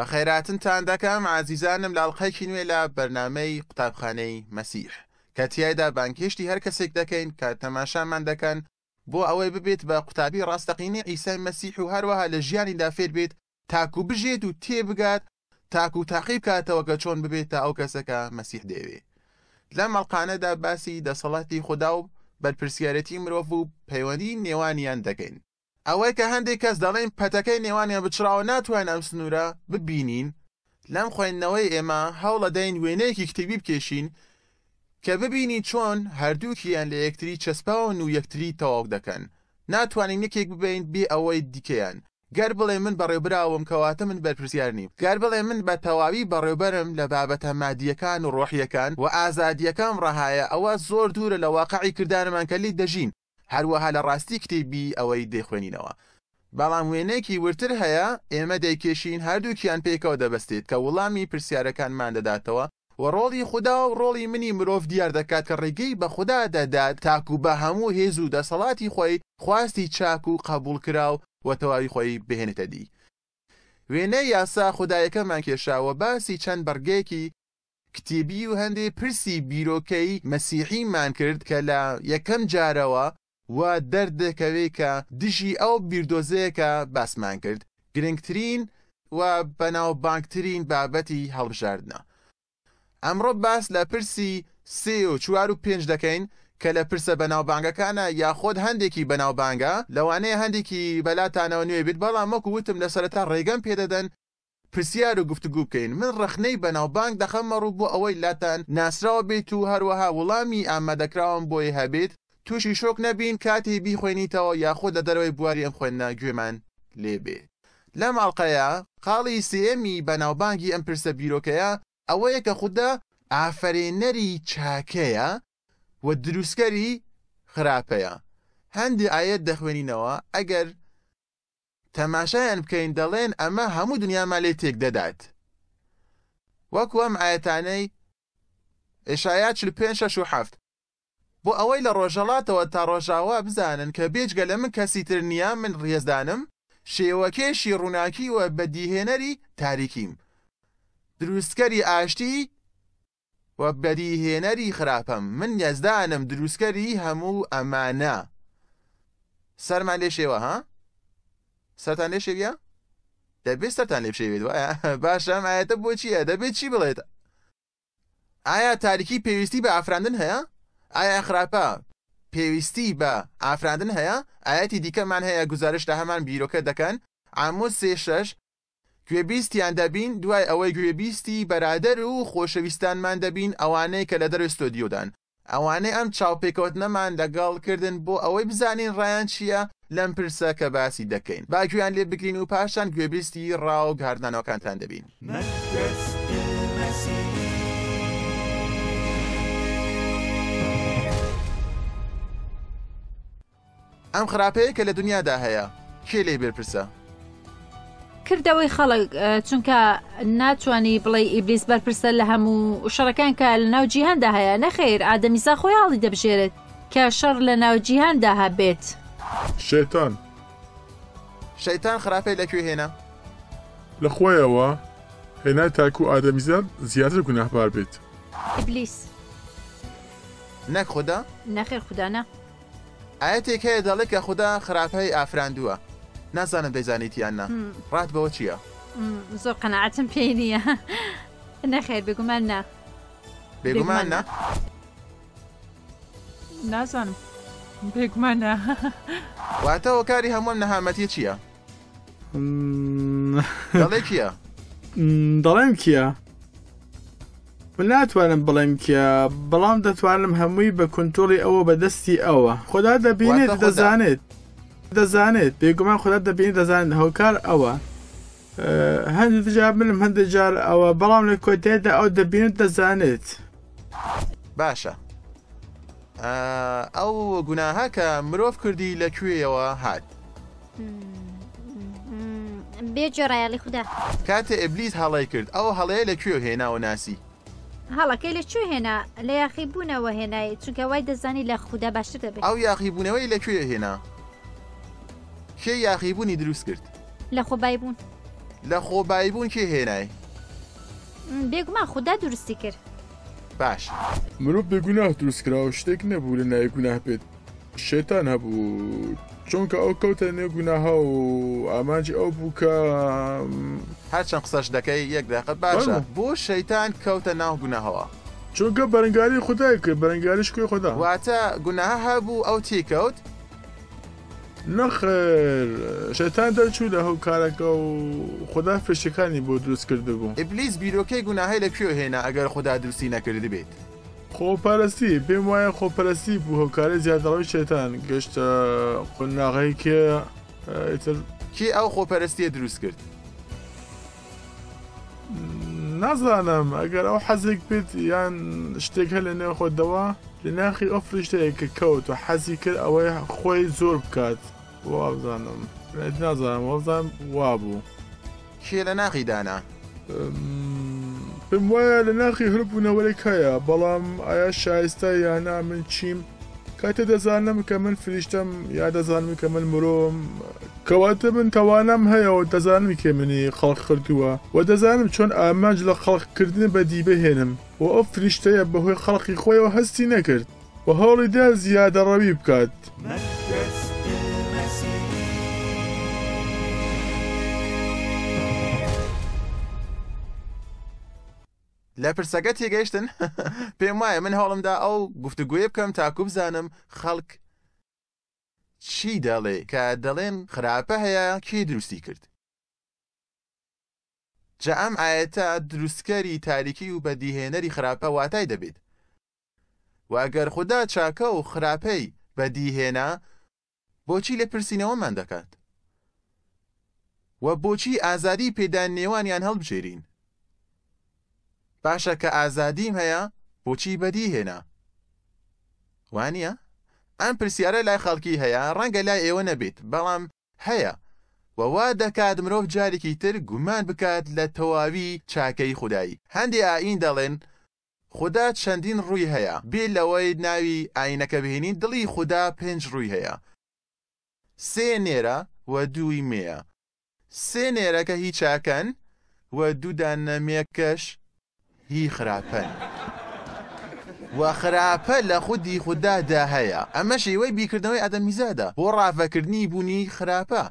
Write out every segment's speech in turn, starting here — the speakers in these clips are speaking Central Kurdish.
بە خێراتنتان دەکەم عزیزانم لاڵلقەیەکی نوێ لە بەرنمەی قوتابخانەی مەسیح کە تایدا بانکشتی هەر کەسێک دەکەین کە تەماشامان دەکەن بۆ ئەوەی ببێت بە قوتابی ڕاستەقینی ئیسای مەسیح و هەروەها لە ژیانیدا فێر بێت تاکو بژێت و تێبگات تاکو و تاقیب کاتەوە کە چۆن ببێت تا ئەو کەسەکە مەسیح دەوێ لە مەڵقانەدا باسی دەسەڵاتی خوددا و بەرپسیارەتی مرۆڤ و پەیوەندی نێوانیان دەکەین ئەوەی کە هەندێک کەس دەڵێن پەتەکەی نێوانیان بچراوە ناتوان ئەم سنوورە ببینین لەم خوێندنەوەی ئێمە هەوڵە دەین وێنەیەکی کتێبی بکێشین کە ببینی چۆن هەردووکیان لە یەکتری چەسپاون و یەکتری تەواو دەکەن ناتوانین نکێک ببین بێ ئەوەی دیکەیان گەر بڵێ من بەڕێبراوم کەواتە من بەرپرسیار نیم گەر بڵێ من بە تەواوی بەڕێبەرم لە بابەتە مادیەکان و ڕۆحیەکان و ئازادیەکەم ڕەهایە ئەوە زۆر دوورە لە واقعی کردارمان کەلی دەژین هەروەها لە ڕاستی کتێبی ئەوەی دەیخوێنینەوە بەڵام وێنێکی ورتر هەیە ئێمە دەیکێشین هەردووکیان پێکەوە دەبستێت کە وڵامی پرسیارەکانمان دەداتەوە و ڕۆڵی خوددا و ڕۆڵی منی مرۆڤ دیار دەکات کە ڕێگەی بە خوددا دەدات تاکو بە هەموو هێز و دەسەڵاتی خۆی خواستی چاک و قبول کرا و وەتەواوی خۆی بهێنێتە دی وێنە یاسا خدایەکەمان کێشاوە باسی چەند بەرگێکی کتێبی و هەندێک پرسی بیرۆکەی مەسیحیمان کرد کە لە یەکەم جارەوە وا دەردەکەوێ کە دژی ئەو بیردۆزەیەکە باسمان کرد گرنگترین و بەناوبانکترین بابەتی هەڵبژاردنە ئەمڕۆ باس لە پرسی سێ و چوار و پێنج دەکەین کە لە پرسە بەناوبانگەکانە یاخۆت هەندێکی بەناوبانگە لەوانەیە هەندێکی بەلاتانەوە نوێ بیت بەڵامەکو وتم لە سەرەتا ڕێگەم پێدەدەن پرسیار و گفتگو بکەین من ڕخنەی بەناوبانگ دەخەمە ڕوو بۆ ئەوەی لاتان ناسراوە بێت و هەروەها وڵامی ئامادەکراوم بۆی هەبێت تووشی شۆک نەبین کاتی بیخوێنیتەوە یاخود لە دەرەوەی بواری ئەم خوێندە گوێمان لێبێ لە ماڵقەیە قاڵی سێمی بەناوبانگی ئەم پرسە بیرۆکەیە ئەوەیە کە خوددا ئافرێنەری چاکەیە و دروستکەری خراپەیە هەندی ئاەت دەخوێنینەوە ئەگەر تەماشایان بکەین دەڵێن ئەمە هەموو دنیامان لێ تێک دەدات وەکو ئەم ئاەتانەی ئێشایات پێ شش و هەفت بۆ ئەوەی لە ڕۆژەڵاتەوە تا ڕۆژاوا بزانن کە بێجگە لە من کەسی تر نییان من ڕێزدانم شێوەکێشی ڕووناکیوە بە دیهێنەری تاریکیم دروستکەری ئاشتی وە بەریهێنەری خراپەم من یەزدانم دروستکەری هەموو ئەمانە سەرمان لێ شێوە ها سەران لێ شێویە دەبێت سەران لێ شێوێت باشم ئاەتە بۆ چیە دەبێت چی بڵێت ئایا تاریکی پێویستی بە ئافراندن هەیە ئایا خراپە پێویستی بە ئافراندن هەیە ئاەتی دیکەمان هەیە گزارش لە هەمان بیرۆکە دەکەن ئامۆ سێ شەش گوێبیستیان دەبین دوای ئەوەی گوێبیستی بەرادەر و خۆشەویستانمان دەبین ئەوانەی کە لە دەر ستۆدیۆدان ئەوانەی ئەم چاوپێکوتنەمان دەگەڵکردن بۆ ئەوەی بزانین ڕایان چییە لەم پرسە کە باسی دەکەین باگویان لێ بگرین و پاشان گوێبیستی ڕاو گاردانەوەکانتان دەبین. ئەم خراپەیە کە لە دنیادا هەیە کێ لێ بپرسە کردەوەی خەڵک چونکە ناتوانانی بڵێ ئیبلیس بەرپرسە لە هەموو شەڕەکان کە لە ناوجییهندا هەیە نەخیر ئادەمیسا خۆی هاڵی دەبژێرت کە شەڕ لە ناوجییهندا هەبێت شێتان شەیتان خراپەی لەکوێ هێنا لە خۆیەوە هێنای تاکو و ئادەمیزار زیاتر گوناهبار بێت ئیبلیس نەک خوددا نەخیر خوددانە ئاەتێک هەیە دەڵێک کە خوددا خراپەی ئافراندووە نازانم دەیزانیت یاننا ڕات بەوە چییە؟ زۆر قەنەعاتم پێ نییە نەخێر بگومان نا بێگومان نا نازانم بێگومان نا واتەەوە کاری هەمووان نەهامەتی چییە؟ دەڵێ کیە؟ دەڵێم کیە؟ من ناتوانم بڵێم کە بەڵام دەتوانم هەمووی بە کنتۆڵی ئەوە بەدەستی ئەوە خدا دەبینێت دەزانێت دەزانێت بێگومان خدا دەبینێت دەزانێت هەوکار ئەوە هەندێک جار بنم هەندێک جار ئەوە بەڵام لە کۆتێدا ئەو دەبینێت دەزانێت باشە ئەو گوناها کە مرۆڤ کردی لەکوێیەوە هات بێجێڕایلی خوددا کاتە ئەبلیز هەڵی کرد ئەو هەڵەیە لەکوێ هێناوە ناسی هەڵەکەی لەکوێ هێنا لە یاخیبوونەوە هێنایی چونکە وای دەزانی لە خوددا باشتر دەبێت ئەو یاخیبوونەوەی لەکوێ هێنا کێ یاخیبوونی دروست کرد لە خۆبای بوون لە خۆبایی بوون کێ هێنای بێگومان خوددا درستی کرد باش مرۆڤ بێگوناه دروستکراوە شتێک نەبوو لە نای گوناه بێت شێتان هەبوو چونکە ئەو کەوتە نێگوناها و ئامانجی ئەو بوو کە هەرچەند قسەش دەکەی یەک دقت باشە بۆ شەیتان کەوتە ناو گوناهەوە. چونکە بەرەنگاری خدای کرد بەرەنگاریش کوێ خدا واتە گوناها هەبوو ئەو تیکەوت نەخر شەتان دەرچوو لە هەو کارەکە و خدا فرشەکانی بۆ دروست کرده بوو ئبلیس بیرۆکەی گوناهی لە کوێ هێنا ئەگەر خدا درستی نەکردی بێت خۆپەرستی پێم وایە خۆپەرستی بوو هەوکارە زیادەڵەوەی شێتان گەشتە قناغی کێ ئیتر کی ئەو خۆپەرستیە دروست کرد نازانم ئەگەر ئەو حەزێک بێت یان شتێک هە لە نێو خۆتەوە لە ناخی ئەو فریشتەیە کە کەوت و حەزی کرد ئەوەی خۆی زۆر بکات وابزانم نازانم وەزان وا بوو کێ لە ناخی دانا پێم وایە لە ناخی هەربوونەوەێکایە بەڵام ئایا شایستە یانا من چیم کاتە دەزانم کە من فریشتم یا دەزانم کە من مرۆم کەواتە من تەوانم هەیەەوە دەزانم کێ منی خەڵق کردووە و دەزانم چۆن ئامانج لە خەڵقکردن بەدی بهێنم و ئەو فریشتەیە بەهۆی خەڵقی خۆیەوە هەستی نەکرد و هەوڵی دا زیادە ڕەوی بکات. لە پرسەکە تێگەیشتن پێم وایە من هەوڵمدا ئەو گفتگوێ بکەم تاکو بزانم خەڵک چی دەڵێ کە دەڵێن خراپە هەیە کی دروستی کرد جە ئەم ئاەتە دروستکەری تاریکی و بەدیهێنەری خراپە واتای دەبێت واگەر خوددا چاکە و خراپەی بەدیهێنا بۆچی لە پرسینەوەمان دەکات وە بۆچی ئازادی پێدان نێوانیان هەڵبژێرین باشە کە ئازادیم هەیە بۆچی بەدیهێنا وانە؟ ئەم پرسیارە لای خەڵکی هەیە ڕەنگە لای ئێوە نەبیت بەڵام هەیە وەوا دەکات مرۆڤ جارێکی تر گومان بکات لە تەواوی چاکەی خودایی هەندی ئاین دەڵێن خدا چەندین ڕووی هەیە بێ لەوەی ناوی ئاینەکە بهێنین دڵی خوددا پێنج ڕووی هەیە سێ نێرە و دووی مێە سێ نێرەکە هی چاکەن و دوودان نەمێکەش هی خراپەن. و خراپە لە خودی خوددادا هەیە ئەمە شێوەی بیکردنەوەی ئەدەمیزادا بۆ ڕافەکردنی بوونی خراپە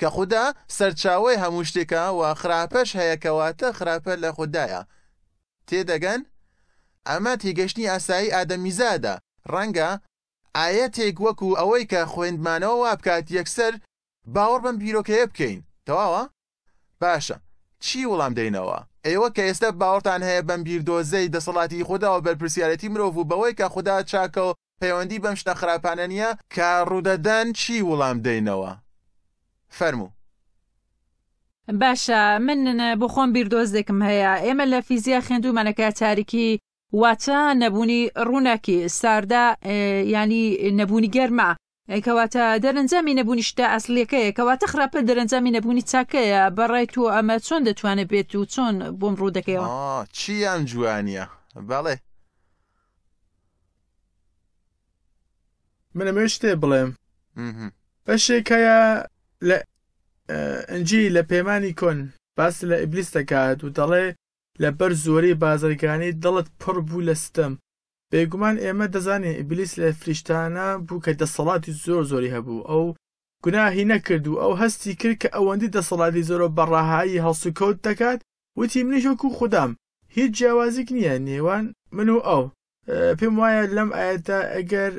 کە خوددا سەرچاوی هەموو شتێکە و خراپەش هەیەکەواتە خراپە لە خوددایە تێدەگەن ئەمە تێگەشتنی ئاسایی ئادەمیزادا ڕەنگە ئاەتێک وەکو ئەوەی کە خوێندمانەوە وا بکات یەکسەر باوەڕ بم بیرۆکەیە بکەین تەواوە باشە چی وەڵام دەینەوە ئێوە کە ئێستا باوەڕتان هەیە بەم بیردۆزەی دەسەڵاتی خودداوە بەرپسیارەتی مرۆڤ و بەوەی کە خوددا چاکە و پەیوەندی بەم شتە خراپانە نیە کە ڕوودەدان چی وەڵام دەینەوە فەرموو باشە من بۆ خۆم بیردۆزێکم هەیە ئێمە لە فیزیە خوێندومانەکە تاریکی واتە نەبوونی ڕوونەکی ساردا ینی نەبوونی گەرما ئەیکەواتە دەرەنجامی نەبوونی شتا ئەسلەکەیە کەواتە خراپە دەرەنجامی نەبوونی چاکەیە بەڕای تۆ ئەمە چۆن دەتوانێت بێت و چۆن بۆم ڕوو دەکەیەوە چیان جوانیە بەڵێ منەمێ شتێ بڵێم بەشێکەیە لە ئەنجی لە پەیمانی کۆن باس لە ئیبلیس دەکات و دەڵێ لەبەر زۆری بازرگانی دڵت پڕ بوو لە ستم بێگومان ئێمە دەزانێت ئیبلیس لە فریشتانە بوو کە دەسەڵاتی زۆر زۆری هەبوو ئەو گوناهی نەکرد و ئەو هەستی کرد کە ئەوەندی دەسەڵاتی زۆرۆ بەڕاهایی هەڵسوکەوت دەکات وتی منیشۆک و خوددام هیچ جیاوازیک نییە نێوان من و ئەو پێم وایە لەم ئاەتە ئەگەر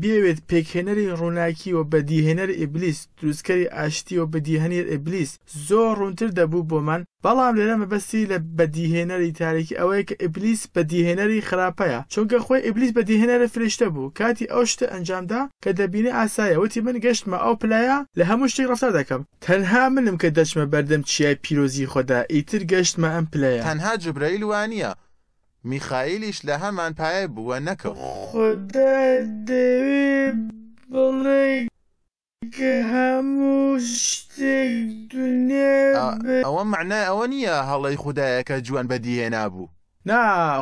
بێوێت پێکهێنەری ڕووناکی و بەدیهێنەر ئیبلیس دروستکەری ئاشتی و بەدیهێنەر ئیبلیس زۆر ڕوونتر دەبوو بۆمان بەڵام لێرە مەبەستی لە بەدیهێنەری تاریکی ئەوەیە کە ئیبلیس بەدیهێنەری خراپەیە چونکە خۆی ئیبلیس بەدیهێنەرە فرشتە بوو کاتی ئەو شتە ئەنجامدا کە دەبینە ئاسایە وتی من گەشتمە ئەو پلایە لە هەموو شتێک ڕفتار دەکەم تەنها منم کە دەچمە بەردەم چیای پیرۆزی خۆدا ئیتر گەشتمە ئەم پلەیە هەنها جبرەیل وانە میخائیلیش لە هەمان پایە بووە نەکەوت خدا دەوێ بڵێ کە هەموو شتێک دنیا ئەوە معنای ئەوە نییە هەڵی خوددایەکە جوان بەدیهێ نابوو نا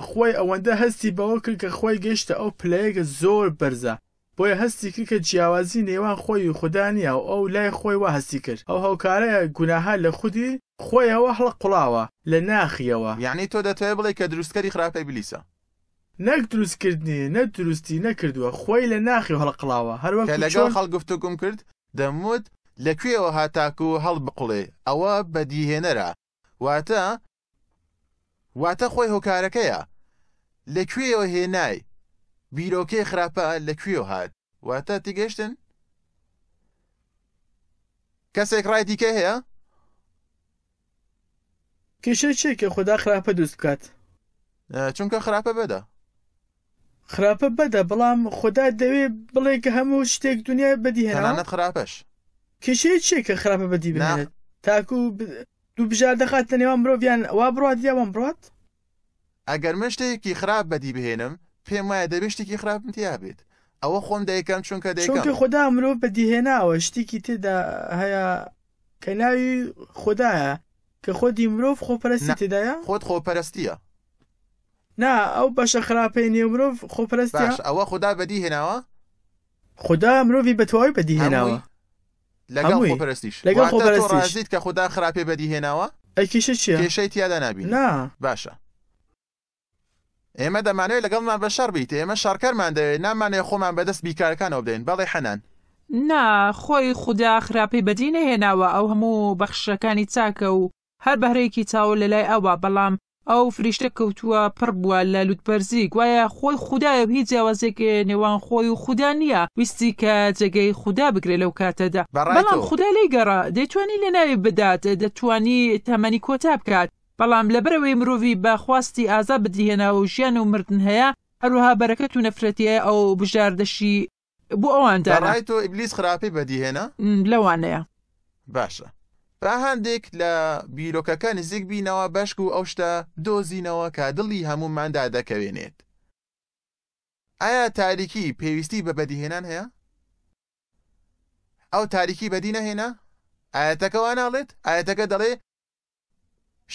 خۆی ئەوەندە هەستی بەوە کرد کە خۆی گەشتە ئەو پلەیەکە زۆر بەرزە بۆیە هەستی کرد کە جیاوازی نێوان خۆی و خوددانیا و ئەو لای خۆی وا هەستی کرد ئەو هەوکارەیە گوناها لە خودی خۆی ئەوە هەڵە قوڵاوە لە ناخیەوە یعنی تۆ دەتەوێت بڵێ کە دروستکەری خراپەی بلیسە نەک دروستکردنی نە دروستی نەکردووە خۆی لە ناخی و هەڵقلاوە هەروە لەگەڵ هەڵگفتوکم کرد دەموت لەکوێەوە هاتاکو و هەڵ بقڵێ ئەوە بەدیهێنەرە واتە واتە خۆی هۆکارەکەیە لەکوێەوە هێنای بیرۆکەی خراپە لەکوێ هات واتە تیگەشتن کەسێک ڕای دیکە هەیە کێشە چێکە خدا خراپە دروست بکات چونکە خراپە بەدا خراپە بەدە بەڵام خدا دەوێ بڵێ کە هەموو شتێک دنیا بەدیهێنانەت خراپەش کێشەیە چێکە خراپە بەدی بێت تاکو دوو بژار دەخاتە نێوان مرۆڤیان وا بڕات یاوان بڕات ئەگەر من شتێکی خراپ بەدی بهێنم پێم وایە دەبێشتێکی خراپمتیا بێت ئەوە خۆم دایکەم چونکە دەیکە خدا مرۆڤ بەدیهێناوە شتێکی تێدا هەیە کە ناوی خدایە کە خۆتی مرۆڤ خۆپەرستی تێدایە خۆت خۆپەرستیە نا ئەو بەشە خراپەی نێ مرۆڤ خۆپەرستیش ئەوە خدا بەدی هێناوە خدا مرۆڤی بەتەواوی بەدی هێناوە لەگەڵ خۆپەرستیش لەگەڵ خۆپەرستیت کە خدا خراپێ بەدی هێناوە ئەکیشە چی کێشەی تیادا نبی نا باشە ئێمە دەمانوێت لەگەڵمان بە شەڕ بیت ئێمە شارکەرمان دەوێت نامانێ خۆمان بەدەست بیکارەکانەوە بدەین بەڵێ حەنان نا خۆی خوددا خراپی بەدی نەهێناوە ئەو هەموو بەخشەکانی چاکە و هەر بەهرەیەکی چاوە لە لای ئەوە بەڵام ئەو فریشتە کەوتووە پڕ بووە لە لوتپەرزی گوایە خۆی خوددایە هیچ جیاوازێکی نێوان خۆی و خوددا نییە ویستی کە جگەی خوددا بگرێ لەو کاتەدا بەڵام خوددا لی گەڕا دەتوانی لە ناوی بدات دەتوانی تەمەنی کۆتا بکات بەڵام لەبەرەوەی مرۆڤی بەخواستی ئازا بدیهێناوە ژیان و مردن هەیە هەروها بەرەکەت و نەفرەتیە ئەو بژاردەشی بۆ ئەوان داڕای تۆ ئیبلیس خراپی بەدیهێنا لەوانەیە باشە ڕاهندێک لە بیرۆکەکە نزیک بینەوە بەشک و ئەو شتە دۆزینەوە کە دڵی هەموماندا دەکەوێنێت. ئایا تاریکی پێویستی بە بەدیهێنان هەیە؟ ئەو تاریکی بەدی نەهێنا؟ ئاەتەکەەوە ناڵێت ئاەتەکە دەڵێ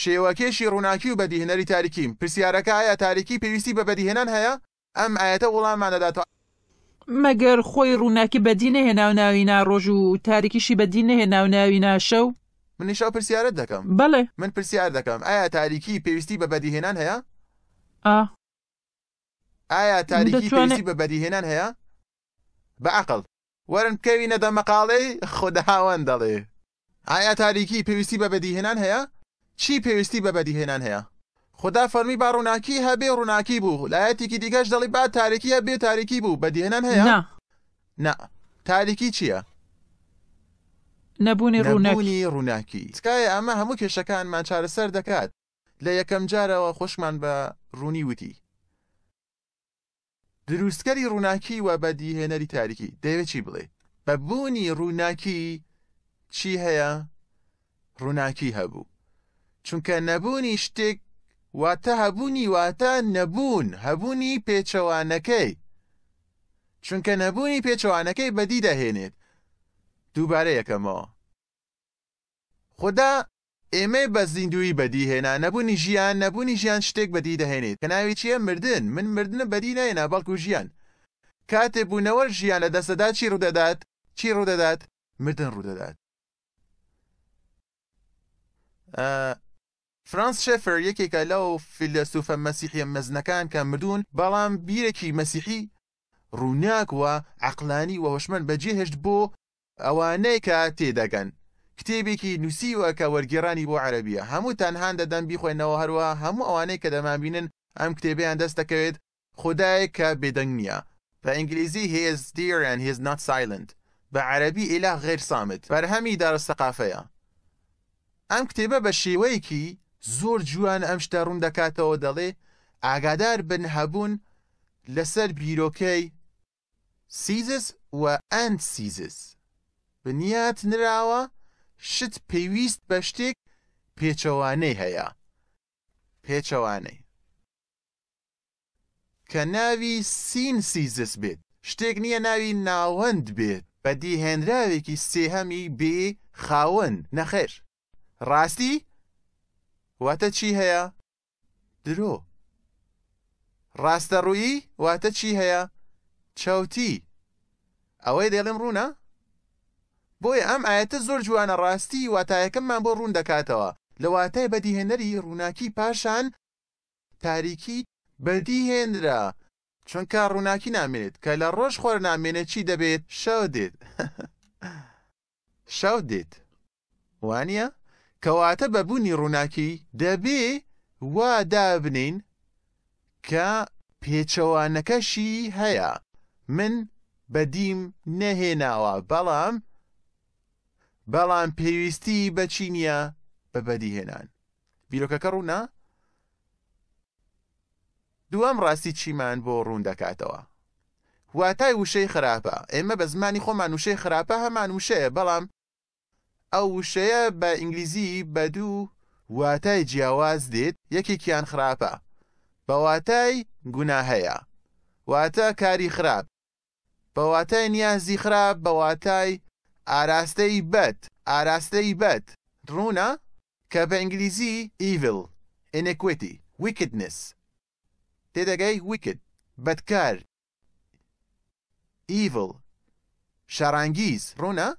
شێوەکێشی ڕووناکی و بەدیهێنەری تاریکیم پرسیارەکە ئایا تاریکی پێویستی بە بەدیهێنان هەیە ئەم ئاەتە وڵامانەداتەوە مەگەر خۆی ڕووناکی بەدی نەهێناو ناوینا ڕۆژ و تاریکیشی بەدی نەهێناو ناوینا شەو منیشا پرسیارت دەکەم بڵێ من پرسیار دەکەم ئایا تاریکی پێویستی بە بەدیهێنان هەیە؟ ئایا تاریکی پێویستی بە بەدیهێنان هەیە؟ بەعقل وەرن کەوینە دەمەقاڵی خۆدەهاوەن دەڵێ ئایا تاریکی پێویستی بە بەدیهێنان هەیە؟ چی پێویستی بە بەدیهێنان هەیە؟ خدا فەرمی با ڕووناکی هەبێ ڕووناکی بوو لایەتێکی دیگەش دەڵی با تاریکیە بێ تاریکی بوو بەدیهێنان هەیە؟ نه تاریکی چییە؟ نەبوونی ڕوونەبوونی ڕووناکی تکایە ئەمە هەموو کێشەکانمان چارەسەر دەکات لە یەکەم جارەوە خۆشمان بە ڕوونی وتی دروستکەری ڕووناکی و بەدیهێنەری تاریکی دەوێت چی بڵێ بە بوونی ڕووناکی چی هەیە ڕووناکی هەبوو چونکە نەبوونی شتێک واتە هەبوونی واتە نەبوون هەبوونی پێچەوانەکەی چونکە نەبوونی پێچەوانەکەی بەدی دەهێنێت دووبارە یەکەمەوە خدا ئێمە بە زیندوی بەدی هێنا نەبوونی ژیان نەبوونی ژیان شتێک بەدی دەهێنێت کە ناوی چیە مردن من مردنە بەدی نایەنا بەڵکو ژیان کاتێ بوونەوە ژیان لە دەسەدا چی ڕوودەدات چی ڕوودەدات مردن ڕوودەدات فرانس شەفر یەکێکە لەو فیلسوفە مەسیحیە مەزنەکان کە مردوون بەڵام بیرێکی مەسیحی ڕووناکوە عقلانی و هۆشمەند بەجێهێشت بۆ ئەوانەی کە تێدەگەن کتێبێکی نووسیوە کە وەرگێڕانی بۆ عەربیە هەموو تەنهان دەدەم بیخۆێنەوە هەروە هەموو ئەوانەی کە دەمابینن ئەم کتێبیان دەست دەکەوێت خدایە کە بێدەنگ نییە بە ئینگلیزی هێزدیریان هێز نات سایلند بە عەربی ئیلا غێر سامت بەرهەمی دارستەقافەیە ئەم کتێبە بە شێوەیەکی زۆر جوان ئەم شتە ڕوون دەکاتەوە دەڵێ ئاگادار بن هەبوون لەسەر بیرۆکەی سیزس و ئەند سیزس بنیات نراوە شت پێویست بە شتێک پێچەوانەی هەیە پێچەوانەی کە ناوی سین سیزس بێت شتێک نییە ناوی ناوەند بێت بە دیهێنراوێکی سێهەمی بێ خاوەن نەخێش ڕاستی واتە چی هەیە درۆ ڕاستەڕوویی واتە چی هەیە چاوتی ئەوەی دێڵم ڕوونە بۆیە ئەم ئاەتە زۆر جوانە ڕاستی واتایەکەممان بۆ ڕوون دەکاتەوە لە واتای بەدیهێنەری ڕووناکی پاشان تاریکی بەدیهێنرا چونکە ڕووناکی نامێنێت کە لە ڕۆژ خۆر نامێنێت چی دەبێت شەو دێت شەو دێت وانە کەواتە بەبوونی ڕووناکی دەبێ وا دابنین کە پێچەوانەکەشی هەیە من بەدیم نەهێناوە بەڵام بەڵام پێویستی بەچی نییە بە بەدی هێنان بیرۆکەکە ڕوونا دوام ڕاستی چیمان بۆ ڕوون دەکاتەوە واتای وشەی خراپە ئێمە بە زمانی خۆمان وشەی خراپە هەمان وشەیە بەڵام ئەو وشەیە بە ئینگلیزی بە دوو واتای جیاواز دێت یەکێکیان خراپە بە واتای گوناهەیە واتە کاری خراپ بە واتای نیازی خراپ بە واتای ئاراستەی بەت ئاراستەی بەت ڕوونا کە بە ئینگلیزی ئیڤل ئینەکوێتی ویکدنس تێدەگەی ویکد بەدکار ئیڤل شەڕانگیز ڕوونا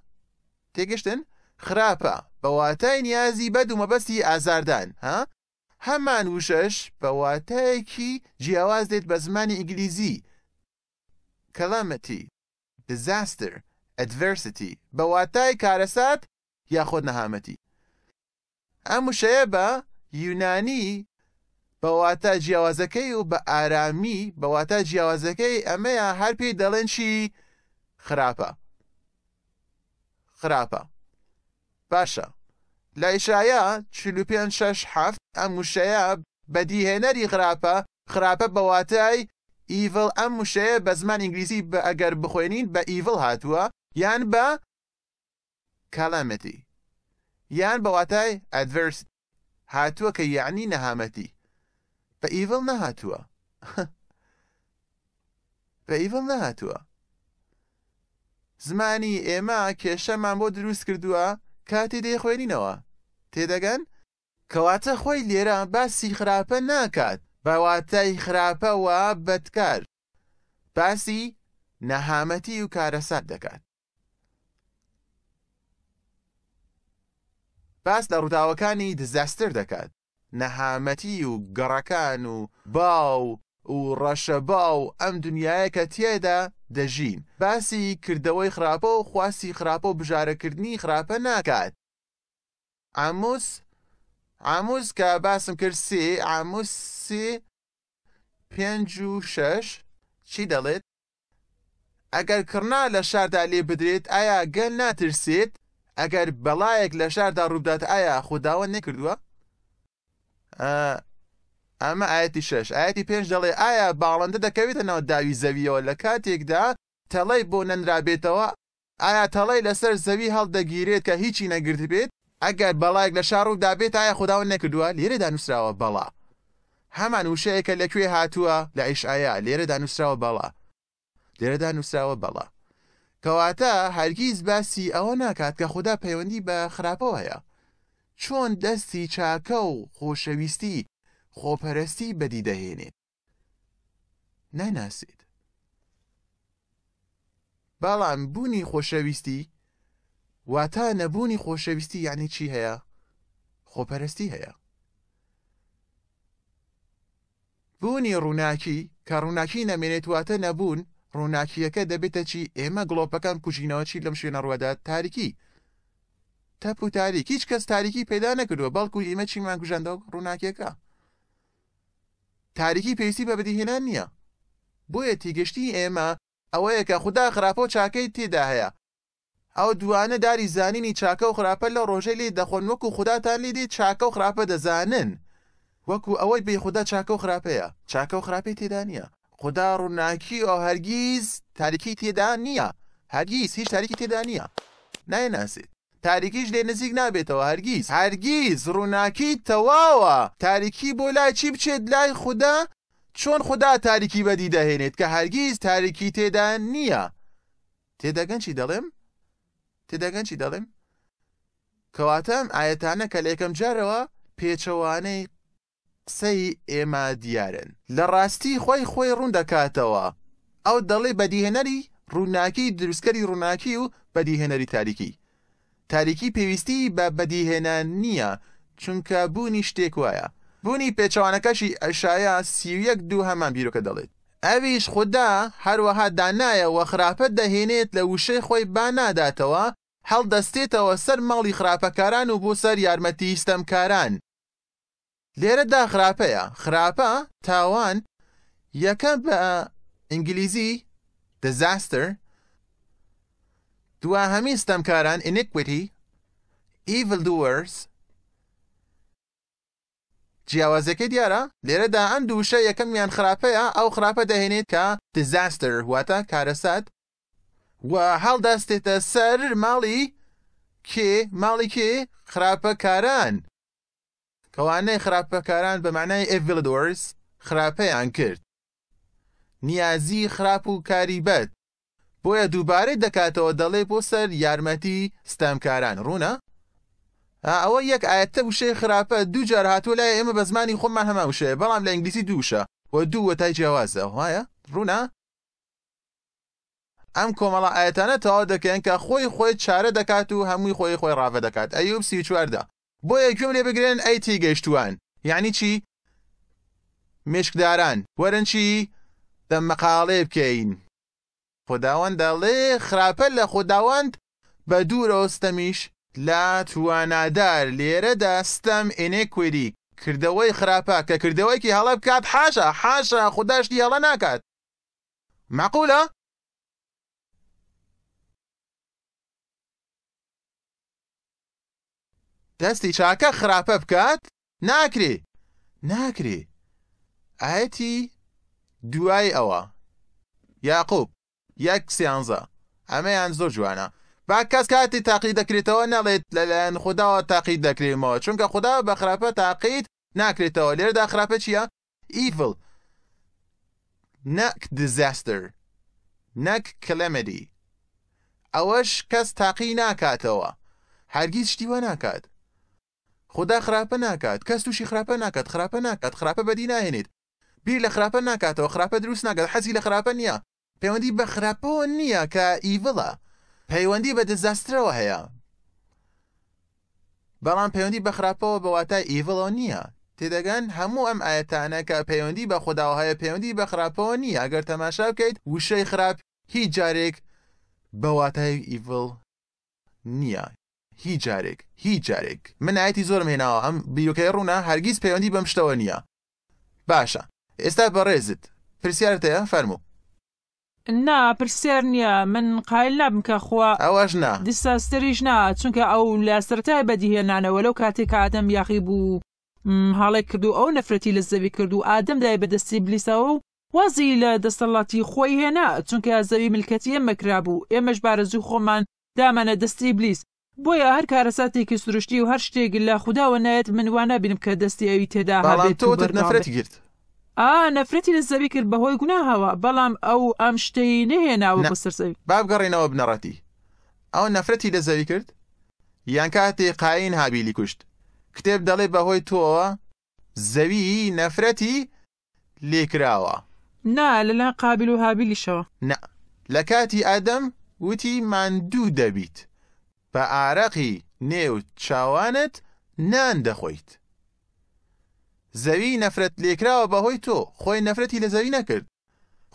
تێگەشتن خراپە بە واتای نیازی بەد و مەبەستی ئازاردان ها هەمان وشەش بە واتایەکی جیاواز دێت بە زمانی ئینگلیزی کەڵامەتی دزاستر ئەدڤرسیتی بە واتای کارەسات یاخۆت نەهامەتی ئەم وشەیە بە یونانی بە واتە جیاوازەکەی و بە ئارامی بە واتە جیاوازەکەی ئەمەیە هەر پێی دەڵێن چی خراپە خراپە باشە لە ئیشایە چلو پێ شش هەفت ئەم وشەیە بەدیهێنەری خراپە خراپە بە واتای ئیڤل ئەم وشەیە بە زمان ئینگلیزی بە ئەگەر بخوێنین بە ئیڤل هاتووە یان بە کاڵامەتی یان بەواتای ئەدڤرس هاتووە کە یعنی نەهامەتی بە ئیڤڵ نەهاتووە بە ئیڤڵ نەهاتووە زمانی ئێمە کێشەمان بۆ دروست کردووە کاتی دێ خوێنینەوە تێدەگەن کەواتە خۆی لێرە باسی خراپە ناکات بەواتای خراپەوە بەدکار باسی نەهامەتی و کارەسات دەکات باس لە ڕووداوەکانی دزاستر دەکات نەهامەتی و گەڕەکان و باو و ڕەشەبا و ئەم دنیاە کە تێدا دەژین باسی کردەوەی خراپە و خواستی خراپە و بژارەکردنی خراپە ناکات ئاموس ئاموس کە باسم کرد سێ ئاموس سێ پێنج و شەش چی دەڵێت؟ ئەگەر کڕنا لە شاردا لێ بدرێت ئایا گەل ناترسێت ئەگەر بەڵایەک لە شاردا ڕوودات ئایا خودداوە نکردووە ئەمە ئاەتی شش ئاەتی پێش دەڵێ ئایا باڵندە دەکەوێتەوە داوی زەویەوە لە کاتێکدا تەڵی بۆ نەنرابێتەوە ئایا تەڵی لەسەر زەوی هەڵدەگیرێت کە هیچی نەگرت بێت ئەگەر بەڵایەک لە شارڕوو دابێت ئایا خودداوە نەکردووە لێرەدا نووسراوە بەڵا هەمان وشەیەکە لەکوێ هاتووە لە عیشعیا لێرەدا نووسراوە بەڵا لێرەدا نووسراوە بەڵا کەواتە هەرگیز باسی ئەوە ناکات کە خوددا پەیوەندی بە خراپەوە هەیە چۆن دەستی چاکە و خۆشەویستی خۆپەرستی بەدی دەهێنێت نەناسێت بەڵام بوونی خۆشەویستی واتە نەبوونی خۆشەویستی یعنی چی هەیە خۆپەرستی هەیە بوونی ڕووناکی کە ڕووناکی نەمێنێت واتە نەبوون ڕووناکیەکە دەبێتە چی ئێمە گڵۆپەکان کوژینەوە چی لەم شوێنە ڕوەدا تاریکی تەپ و تاریک هیچ کەس تاریکی پیدا نەکردووە بەڵکو ئێمە چیمان کوژەندەوە ڕووناکیەکە تاریکی پێویستی بە بەدیهێنان نییە بۆیە تیگەشتی ئێمە ئەوەیە کە خوددا خراپە و چاکەی تێدا هەیە ئەو دوانە داری زانینی چاکە و خراپە لە ڕۆژەی لێ دەخۆن وەکو خودداتان لێدی چاکە و خراپە دەزانن وەکو ئەوەی بێ خوددا چاکە و خراپەیە چاکە و خراپی تێدا نییە خدا ڕووناکی ئەو هەرگیز تاریکی تێدا نییە هەرگیز هیچ تاریکی تێدا نییە نایناسێت تاریکیش لێ نزیک نابێتەوە هەرگیز هەرگیز ڕووناکی تەواوە تاریکی بۆ لای چی بچێت لای خوددا چۆن خوددا تاریکی بەدی دەهێنێت کە هەرگیز تاریکی تێدا نییە تێدەگەن چی دەڵێم تێدەگەن چی دەڵێم کەواتەم ئاەتانە کە لێکم جارەوە پێچەوانەی قسەی ئێمە دیارن لە ڕاستی خۆی خۆی ڕوندەکاتەوە ئەو دەڵێ بەدیهێنەری ڕووناکی دروستکەری ڕووناکی و بەدیهێنەری تاریکی تاریکی پێویستی بە بەدیهێنان نییە چونکە بوونی شتێک وایە بوونی پێچوانەکەشی ئەشایە سیویەک دوو هەمان بیرۆکە دەڵێت ئەویش خوددا هەروەها دانایە و خراپەت دەهێنێت لە وشەی خۆی با ناداتەوە هەڵدەستێتەوە سەر ماڵی خراپەکاران و بۆ سەر یارمەتی ئیسستەمکاران لێرەدا خراپەیە خراپە تاوان یەکەم بە ئینگلیزی دەزاستر دوا هەمی ستەمکاران ئینیکویتی ئیڤل دووەرس جیاوازەکە دیارە لێرەدا ئەم دووشە یەکەمیان خراپەیە ئەو خراپە دەهێنێت کە دزاستر واتە کارەسات و هەڵدەستێتە سەر ماڵی کێ ماڵی کێ خراپەکاران کەوانەی خراپەکاران بە معنای ئڤلدۆرس خراپەیان کرد نیازی خراپ و کاری بەد بۆیە دووبارەی دەکاتەوە دەڵێ بۆ سەر یارمەتی ستەمکاران ڕوونە ئەوە یەک ئاەتە وشەی خراپە دوو جار هاتوو لای ئێمە بە زمانی خۆممان هەما وشەیە بەڵام لە ئینگلیسی دووشە و دوو وەتای جیاوازە وایە ڕوونە ئەم کۆمەڵە ئاەتانە تەوا دەکەن کە خۆی خۆی چارە دەکات و هەمووی خۆی خۆی ڕاوە دەکات ئەیوب سی چواردە بۆیە گوێم لێ بگرێن ئەیتی گەیشتووان یعنی چی مشکداران وەرن چی دەمەقاڵێ بکەین خداوەند دەڵێ خراپە لە خداوەند بە دوورۆستەمیش لا توانادار لێرەدا ستەم ئێنێ کوێری کردەوەی خراپە کە کردەوەیکی هەڵە بکات حاشە حاشە خودداشتی هەڵە ناکات مەقولە دەستی چاکە خراپە بکات ناکرێ ناکرێ ئاەتی دوای ئەوە یاقوب یەک سیانزە ئەمەیان زۆر جوانە با کەس کاتی تاقی دەکرێتەوە نەڵێت لەلایەن خودداوە تاقی دەکرێمەوە چونکە خوددا بە خراپە تاقیت ناکرێتەوە لێردا خراپە چییە؟ ئیفل نەک دزاستر نەک کلەمەدی ئەوەش کەس تاقی ناکاتەوە هەرگیز شتیوە ناکات خدا خراپە ناکات کەس تووشی خراپە ناکات خراپە ناکات خراپە بەدی ناهێنێت بیر لە خراپە ناکاتەوە خراپە دروست ناکات حەزی لە خراپە نییە پەیوەندی بە خراپەوە نییە کە ئیڤڵە پەیوەندی بە دەزاسترەوە هەیە بەڵام پەیوەندی بە خراپەوە بەواتای ئیڤڵەوە نییە تێدەگەن هەموو ئەم ئاەتانە کە پەیوەندی بە خودداوە هەیە پەیوەندی بە خراپەوە نییە ئەگەر تەماشا بکەیت وشەی خراپ هیچ جارێک بەواتای ئیڤڵ نییە هیچ جارێک هیچ جارێک من ئایەتی زۆرم هێناوە ئەم بیرۆکەی ڕوونا هەرگیز پەیوەندی بەم شتەوە نییە باشە ئێستا بەڕێزت پرسیارت هەیە فەرموو نا پرسیار نییە من قایل نابم کە خوا ئەوەش نا دیساستریش نا چونکە ئەو لە سەرای بەدیهێنانەوە لەو کاتێک ئادەم یاخی بوو هەڵێک کردو ئەو نەفرەتی لە زەوی کردو ئادەم دای بەدەستی بلیسەوە و وازی لە دەسەڵاتی خۆی هێنا چونکە زەوی ملکەتی ئێمە کرابوو ئێمەش بارەزوو خۆمان دامانە دەستی بلیس بۆیە هەر کارەساتێکی سروشتی و هەر شتێک لا خودداوە نایەت منوانە بینم کە دەستی ئەوی تێدا نفرەتی گرت ئا نەفرەتی لە زەوی کرد بەهۆی گوناهاوە بەڵام ئەو ئەم شتەی نەهێناوە بەسەرزەوی بابگەڕێنەوە بنەڕەتی ئەو نەفرەتی لە زەوی کرد یان کاتێ قاین هابیلی کوشت کتێب دەڵێ بەهۆی تۆەوە زەوی نەفرەتی لێکراوە نا لەلا قابل و هابیلیشەوە لە کاتی ئادەم وتی ماندوو دەبیت بە ئارەقی نێو چاوانت نان دەخۆیت. زەوی نەفرەت لێکراوە بەهۆی تۆ خۆی نەفرەتی لە زەوی نەکرد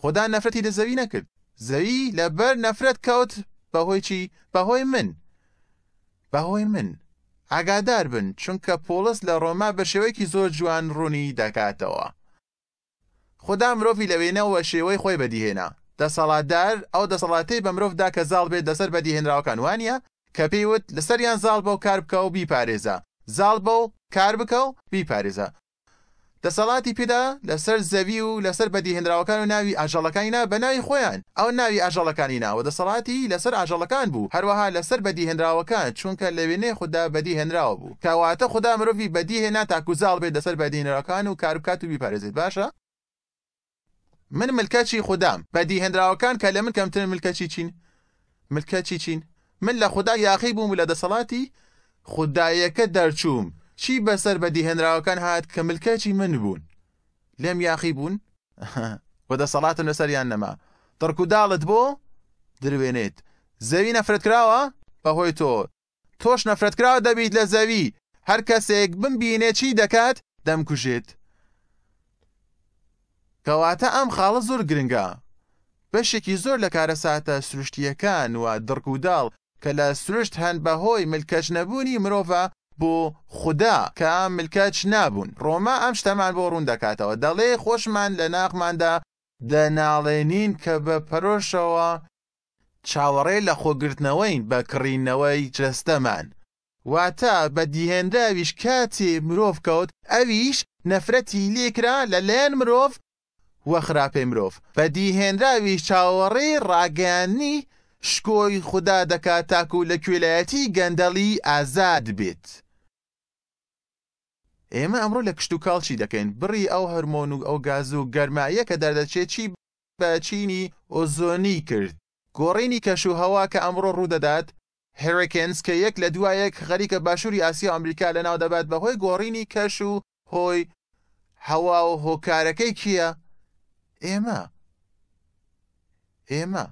خۆدا نەفرەتی لە زەوی نەکرد زەوی لەبەر نەفرەت کەوت بەهۆی چی بەهۆی من بەهۆی من ئاگادار بن چونکە پۆلس لە ڕۆما بە شێوەیەکی زۆر جوان ڕوونی دەکاتەوە خدا مرۆڤی لەوێنەوە شێوەی خۆی بەدیهێنا دەسەڵاتدار ئەو دەسەڵاتەی بە مرۆڤدا کە زاڵ بێت دەسەر بەدیهێنراوەکانوانە کە پێیوت لەسەریان زاڵ بە و کار بکە و بیپارێزە زاڵ بە و کار بکە و بیپارێزە دەسەڵاتی پێدا لەسەر زەوی و لەسەر بەدی هێنراوەکان و ناوی ئاژەڵەکانینا بە ناوی خۆیان ئەو ناوی ئاژەڵەکانی ناوە دەسەڵاتی لەسەر ئاژەڵەکان بوو هەروەها لەسەر بەدی هێنراوەکان چونکە لەوێنێ خوددا بەدی هێنراوە بوو کەواتە خوددا مرۆڤی بەدی هێنا تاکوزاڵ بێت لەسەر بەدینەرەکان و کاروکات و بیپارێزیت باشە من ملکەچی خوددام بەدی هێنراوەکان کە لە من کەمتر ملکەچی چین ملکەچی چین من لە خوددا یاخی بووم لە دەسەڵاتی خوددایەکە دەرچووم چی بەسەر بەدی هێنراوەکان هات کە ملکەکی من بوون لێم یاخی بوون وەدە سەڵاتم لەسەریان نەما دڕکوداڵت بۆ دروێنێت زەوی نەفرەتکراوە بەهۆی تۆ تۆش نەفرەتکراوە دەبیت لە زەوی هەر کەسێک بمبینێ چی دەکات دەمکوژێت کەواتە ئەم خاڵە زۆر گرنگە بەشێکی زۆر لە کارە ساتە سروشتیەکان و دڕکوداڵ کە لە سروشت هەن بەهۆی ملکەچ نەبوونی مرۆڤ بۆ خوددا کە ملکەچ نابوون ڕۆما ئەم شتەمان بۆ ڕوون دەکاتەوە دەڵێ خۆشمان لە ناقماندا دەناڵێنین کە بە پەرۆشەوە چاوەڕێ لە خۆگرتنەوەین بە کڕینەوەی جستەمان واتە بە دیهێنراویش کاتی مرۆڤ کەوت ئەویش نەفرەتی لێکرا لە لایەن مرۆڤ وە خراپێ مرۆڤ بە دیهێنراویش چاوەڕێ ڕاگەانی شکۆی خوددا دەکات تاکو لە کوێلایەتی گەندەڵی ئازاد بێت. ئێمە ئەمڕۆ لە کشت و کاڵچی دەکەین بڕی ئەو هەرمۆن و ئەو گاز و گەرمایە کە دەردەچێت چی بەچینی ئۆزۆنی کرد گۆڕینی کەش و هەوا کە ئەمڕۆ ڕوودەدات هێرەکنس کە یەک لە دوایەک خەریکە باشووری ئاسیا ئەمریکا لە ناو دەبات بەهۆی گۆڕینی کەش و هۆی هەوا و هۆکارەکەی کییە؟ ئێمە ئێمە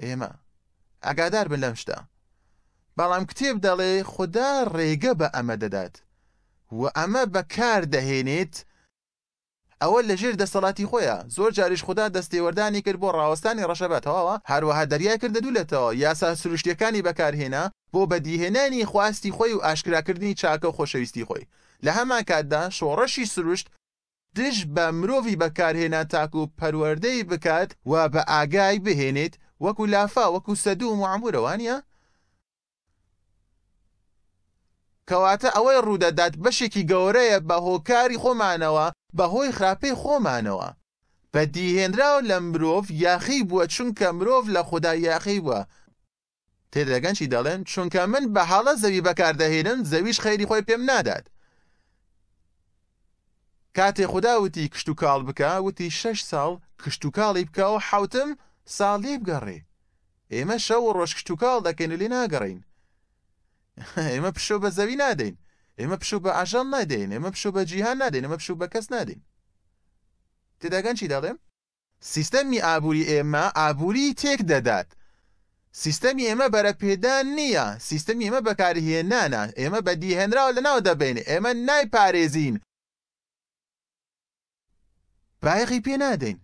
ئێمە ئاگادار بن لەم شتا بەڵام کتێب دەڵێ خدا ڕێگە بە ئەمە دەدات و ئەمە بەکار دەهێنێت ئەوە لەژێر دەسەڵاتی خۆیە زۆر جاریش خوددا دەستێوەردانی کرد بۆ ڕاوەستانی ڕەشەبەتەوە هەروەها دەریای کردە دوولێتەوە یاسا سروشتیەکانی بەکارهێنا بۆ بەدیهێنانی خواستی خۆی و ئاشکراکردنی چاکە و خۆشەویستی خۆی لە هەمان کاتدا شۆڕەشی سروشت دژ بە مرۆڤی بەکارهێنا تاکو و پەروەردەی بکات و بە ئاگای بهێنێت وەکو لافا وەکو سەدوو معمورەوانە کەواتە ئەوەی ڕوودەدات بەشێکی گەورەیە بە هۆکاری خۆمانەوە بە هۆی خراپەی خۆمانەوە بەدیهێنراو لە مرۆڤ یاخی بووە چونکە مرۆڤ لە خوددا یاخی بووە تێدەگەن چی دەڵێن چونکە من بە حاڵە زەوی بەکاردەهێنن زەویش خەیری خۆی پێم نادات کاتێ خوددا وتی کشت و کاڵ بکە وتی شش ساڵ کشت و کاڵی بکە و حوتم ساڵی بگەڕێ ئێمە شەو ڕۆژکتتوکاڵ دەکەین و لێ ناگەڕین ئێمە پشو بە زەوی نادەین ئێمە پشو بە ئاژەڵ نادەین ئێمە پشو بە جیهان نادەین ئەمە پشو بە کەس نادەین تێداگەن چی دەڵێم سیستەمی ئابووری ئێمە ئابووری تێک دەدات سیستەمی ئێمە بەرەپێدان نییە سیستەمی ئێمە بەکارهێنانە ئێمە بەدیهێنراوە لەناو دەبین ئێمە نایپارێزین بایغی پێ نادەین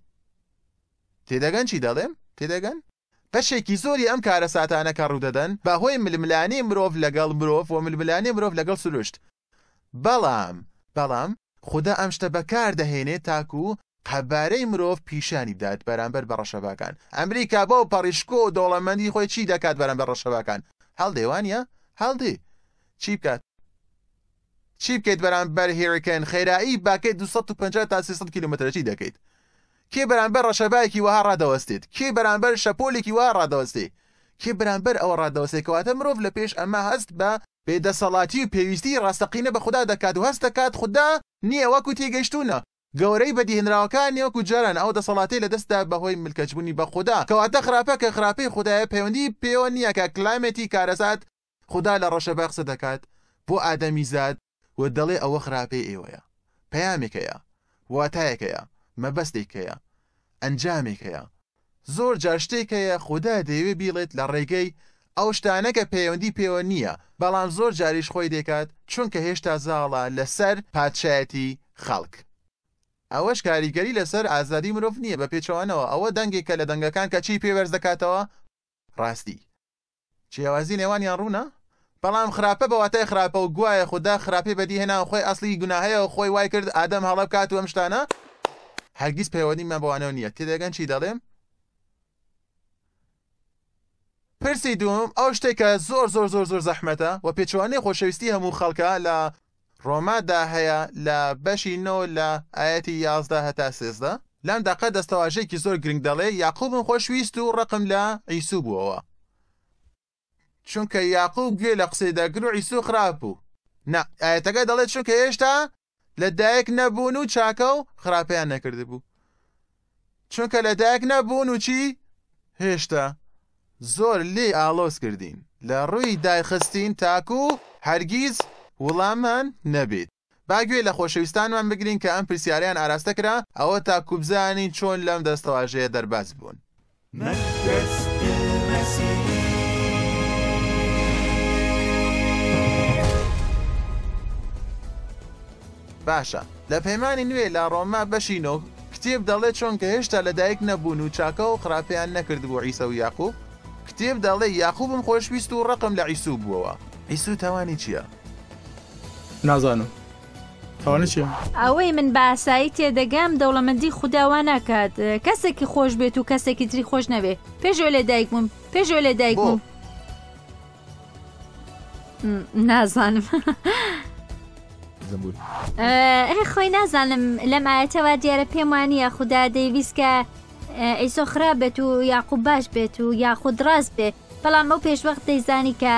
تێدەگەن چی دەڵێم تێدەگەن پەشێکی زۆری ئەم کارە ساتانەکە ڕوودەدەن بە هۆی ململانی مرۆڤ لەگەڵ مرۆڤ و ململانی مرۆڤ لەگەڵ سروشت بەڵام بەڵام خوددا ئەم شتە بەکار دەهێنێت تاکو قەبارەی مرۆڤ پیشانی بدات بەرامبەر بە ڕەشەباکان ئەمریکا بۆ پەڕیشکۆ و دەوڵەمەندی خۆی چی دەکات بەرامبەر ڕەشەباکان هەڵدێوانە هەڵدی چی بکات چی بکەیت بەرامبەر هێریکەن خێرایی باکەیت 250 تا 300 کیلومترەی دەکەیت کێ بەرامبەر ڕەشەبایەکی وها ڕدەوەستێت کێ بەرامبەر شەپۆلێکی وا ڕدەوەستێ کێ بەرامبەر ئەوە ڕدەوەستێکەواتە مرۆڤ لە پێش ئەمە هەست بە بێدەسەڵاتی و پێویستی ڕاستەقینە بە خوددا دەکات و هەست دەکات خوددا نییە وەکو تێگەیشتونە گەورەی بەدیهێنراوەکان نێوەکو جاران ئەو دەسەڵاتی لە دەستدا بەهۆی ملکەچبوونی بە خوددا کەواتە خراپە کە خراپەی خدایە پەیوەندی پێوە نییە کە کلامەتی کارەزات خدا لە ڕەشە بەخسە دەکات بۆ ئادەمی زاد و دەڵێ ئەوە خراپەی ئێوەیە پەیامێکەیە واتایەکەیە مەبەستێک هەیە ئەنجامێک هەیە زۆر جار شتێک هەیە خوددا دەیەوێ بیڵێت لە ڕێگەی ئەو شتانەکە پەیوەندی پێوە نییە بەڵام زۆر جاریش خۆی دێکات چونکە هێشتا زاڵە لەسەر پادشایەتی خەڵک ئەوەش کاریگەری لەسەر ئازادی مرۆڤ نییە بە پێچوانەوە ئەوە دەنگێکە لە دەنگەکان کە چی پێوەرز دەکاتەوە ڕاستی چیاوازی نێوانیان ڕوونە بەڵام خراپە بەواتای خراپە و گوایە خوددا خراپی بەدی هێنا خۆی ئەسلی گوناهەیە و خۆی وای کرد ئادەم هەڵە بکات و ئەم شتانە هەرگیز پەیوەندیمان بۆوانەوە نییە تێدەگەن چی دەڵێم پرسی دوم ئەو شتێکە زۆر زۆر زۆر زۆر زەحمەتە و پێچوانەی خۆشەویستی هەموو خەڵکە لە ڕۆمادا هەیە لە بەشی نۆ لە ئاەتی یازدا هەتا سێزدا لام داقە دەستەواژەیەکی زۆر گرنگ دەڵێ یاقوبن خۆشویست و ڕقم لە ئیسوو بووەوە چونکە یاقوب گوێ لە قسەی دەگر و ئیسوو خراپ بوو نە ئاەتەکە دەڵێت چونکە هێشتا لەدایک نەبوون و چاکە و خراپیان نەکرد بوو چونکە لەدایک نەبوون و چی هێشتا زۆر لێ ئالۆس کردین لە ڕووی دایخستین تاکو و هەرگیز وڵامان نەبیت باگوێ لە خۆشەویستانمان بگرین کە ئەم پرسیاریان ئاراستە کرا ئەوە تا کوبزانین چۆن لەم دەستەواژەیە دەرباز بوون. باشە لە پەیمانی نوێ لە ڕۆما بەشینۆ کتێب دەڵێ چۆن کە هێشتا لەدایک نەبوون و چاکە و خراپیان نەکرد بۆ عیسە و یاقوب کتێب دەڵێ یاخوبم خۆشویست و ڕقم لە ئیسوو بووەوە ئیسو تاوانی چییە؟ نازانم. ئەوەی من باسایی تێدەگام دەوڵەمەندی خودداوا ناکات کەسێکی خۆش بێت و کەسێکی تری خۆش نەبێ پێشۆ لە دایک بووم پێشۆ لە دایک بووم نازانم زەمبور خۆی نازانم لەمایەتەوە دیارە پێم وانە خوددا دەیویستکە ئەیسۆ خراپ بێت و یاخود باش بێت و یاخود ڕاست بێ بەڵام ئەو پێشوەخت دەیزانی کە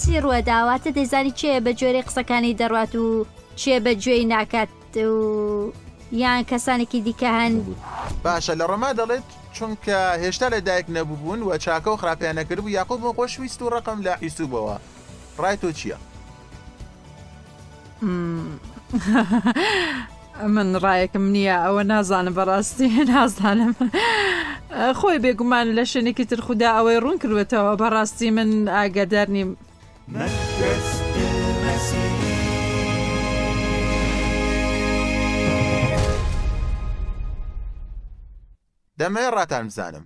چی ڕوەداواتە دەیزانی چێ بە جۆرەی قسەکانی دەڕات و چێ بە گوێی ناکات و یان کەسانێکی دیکە هەن باشە لە ڕۆما دەڵێت چونکە هێشتا لەدایک نەبووبوون و چاکە و خراپیانەکرد بوو یاقوب بۆ خۆشویست و ڕقم لا حیسوبەوە ڕای تۆ چییە؟ من ڕایەکەم نییە ئەوە نازانم بەڕاستی نازانم خۆی بێگومان لە شوێنێکی تر خوددا ئەوەی ڕوون کردوێتەوە بەڕاستی من ئاگادار نیم. دەمێ ڕاتان بزانم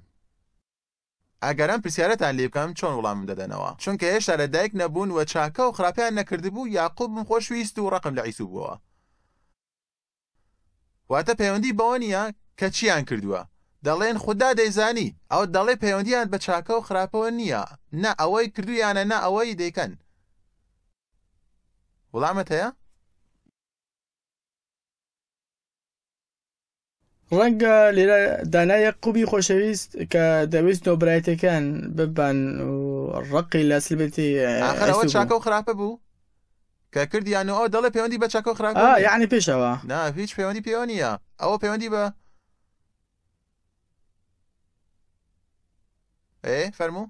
ئاگەران پرسیارەتان لێ بکەم چۆن وڵام دەدەنەوە چونکە هێشتا لە دایک نەبوون و چاکە و خراپیان نەکردبوو یاقوبم خۆشویست و ڕقم لە عیسو بووە واتە پەیوەندی بەوە نییە کە چیان کردووە دەڵێن خوددا دەیزانی ئەو دەڵێ پەیوەندیان بە چاکە و خراپەوە نییە نە ئەوەی کردویانە نە ئەوەی دەیکەن وڵامەت هەیە؟ ڕەنگە لێرە دانایە قوبی خۆشەویست کە دەویست نۆبرایەتەکان ببان ڕقی لە سلبێتی ئاخرەوە چاکە و خراپە بوو کە کردیانەوە دەڵێ پەیوەندی بە چاکە و خراپ یعنی پێشەوە نا هیچ پەیوەندی پێوەنیە ئەوە پەیوەندی بە ئێ فەرموو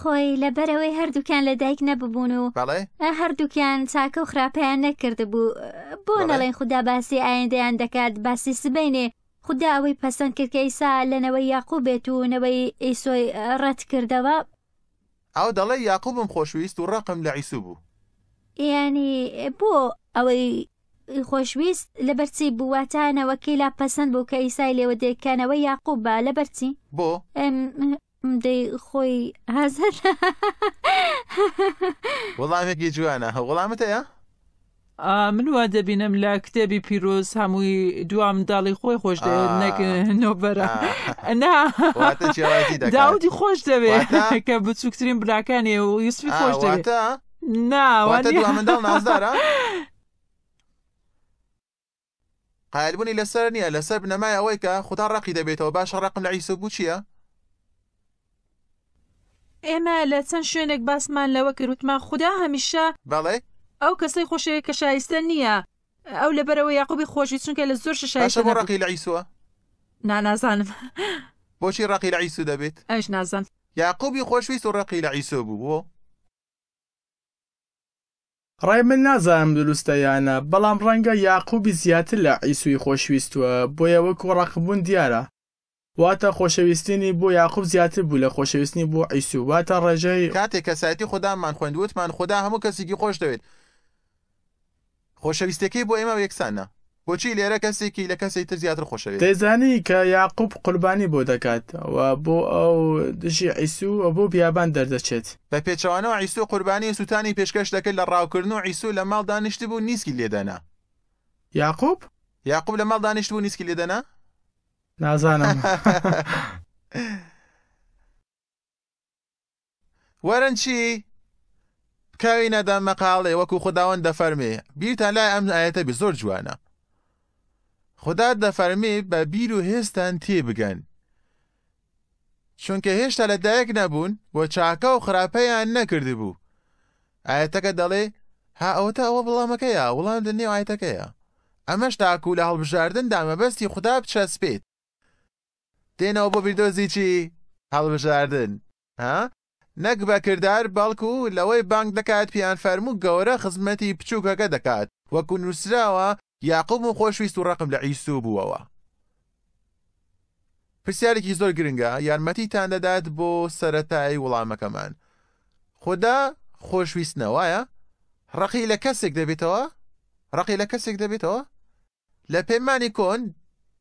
خۆی لەبەرەوەی هەردووکان لە دایک نەببوون و هەردووکیان چاکە و خراپیان نەکرد بوو بۆ نەڵێن خوددا باسی ئایندەیان دەکات باسی سبینێ خوددا ئەوەی پەسەند کردکە ئیسا لەنەوەی یاقوب بێت و نەوەی ئیسۆی ڕەت کردەوە ئەو دەڵێ یاقوبم خۆشویست و ڕقم لە عیسو بوو ینی بۆ ئەوەی خۆشویست لە بەرچی بواتانەوەکی لا پەسەند بوو کە ئیسای لێوە دێکانەوە یاقوب بە لە بەرچی بۆ دەی خۆی ئازەر وەڵامێکی جوانە هەوڵامت هەیە؟ من وا دەبینم لە کتێبی پیرۆز هەمووی دوام داڵی خۆی خۆش نۆبەرە داودی خۆش دەوێت کە بچووکترین براکانی و یوسفی خۆش دەوێت ناوەدارە قالبوونی لەسەر نییە لەسەر بنەمای ئەوەی کە خوددا ڕقی دەبێتەوە باشە ڕقم لە عیسە بوو چییە؟ ئێمە لە چەند شوێنێک باسمان لەوە کردوتمان خوددا هەمیشە بەڵێ ئەو کەسەی خۆشەیە کە شایستە نییە ئەو لەبەرەوە یاقوبی خۆشی چونکە لە زۆر شش ڕقی لە ئیسوە نانازانم بۆچی ڕقی لە ئیسو دەبێت ئەش نازان یاقوبی خۆشویست و ڕقی لە ئیسۆ بوو بۆ ڕای من نازانم دروستە یانە بەڵام ڕەنگە یاقوبی زیاتر لە ئیسوی خۆشویستوە بۆیە وەکو ڕقبوون دیارە واتە خۆشەویستنی بۆ یاخوب زیاتر بوو لە خۆشەویستنی بۆ ئەیسو واتە ڕێژەی کاتێک کەسایەتی خوددامان خوێندوتمان خدا هەموو کەسێکی خۆش دەوێت خۆشەویستەکەی بۆ ئێمە یەکسانە بۆچی لێرە کەسێکی لە کەسی تر زیاتر خۆشەوێت دەیزانی کە یاقوب قوربانی بۆ دەکات بۆ ئەو دژی ئیسو بۆ بیابان دەردەچێت بە پێچوانەوە ئیسو قوربانی سووتانی پێشکەش دەکرد لە ڕاوکردن و ئیسو لە ماڵ دانیشتی بوو نیسکی لێدەنا یاقوب یاقوب لە ماڵ دانیشت بوو نیسکی لێدەنا نازانم وەرن چی؟ کاوی نەدا مەقاڵێ وەکو خداوەند دەفەرمێ بیرتان لای ئەم ئاەتە بە زۆر جوانە خدا دەفەرمێ بە بیر و هێستان تێبگەن چونکە هێشتا لەدایک نەبوون و چاکە و خراپەیان نەکردی بوو ئاەتەکە دەڵێ ها ئەوتە ئەوە بڵامەکەیە وڵام دنێو ئاەتەکەیە ئەمەش تاکو لە هەڵبژاردن دامەبەستی خدا بچەسپێت دێنەوە بۆ بیردۆزی چی هەڵبژاردن ها؟ نەک بەکردار بەڵکو و لەوەی بانگ دەکات پیان فەرموو گەورە خزمەتی بچووکەکە دەکات وەکو نووسراوە یاقوم و خۆشویست و ڕقم لە ئیسوو بووەوە. پرسیارێکی زۆر گرنگە یارمەتیتان دەدات بۆ سەتایی وڵامەکەمان. خدا خۆشویستنەوەیە؟ ڕقی لە کەسێک دەبێتەوە؟ ڕقی لە کەسێک دەبێتەوە؟ لە پەیمانی کۆن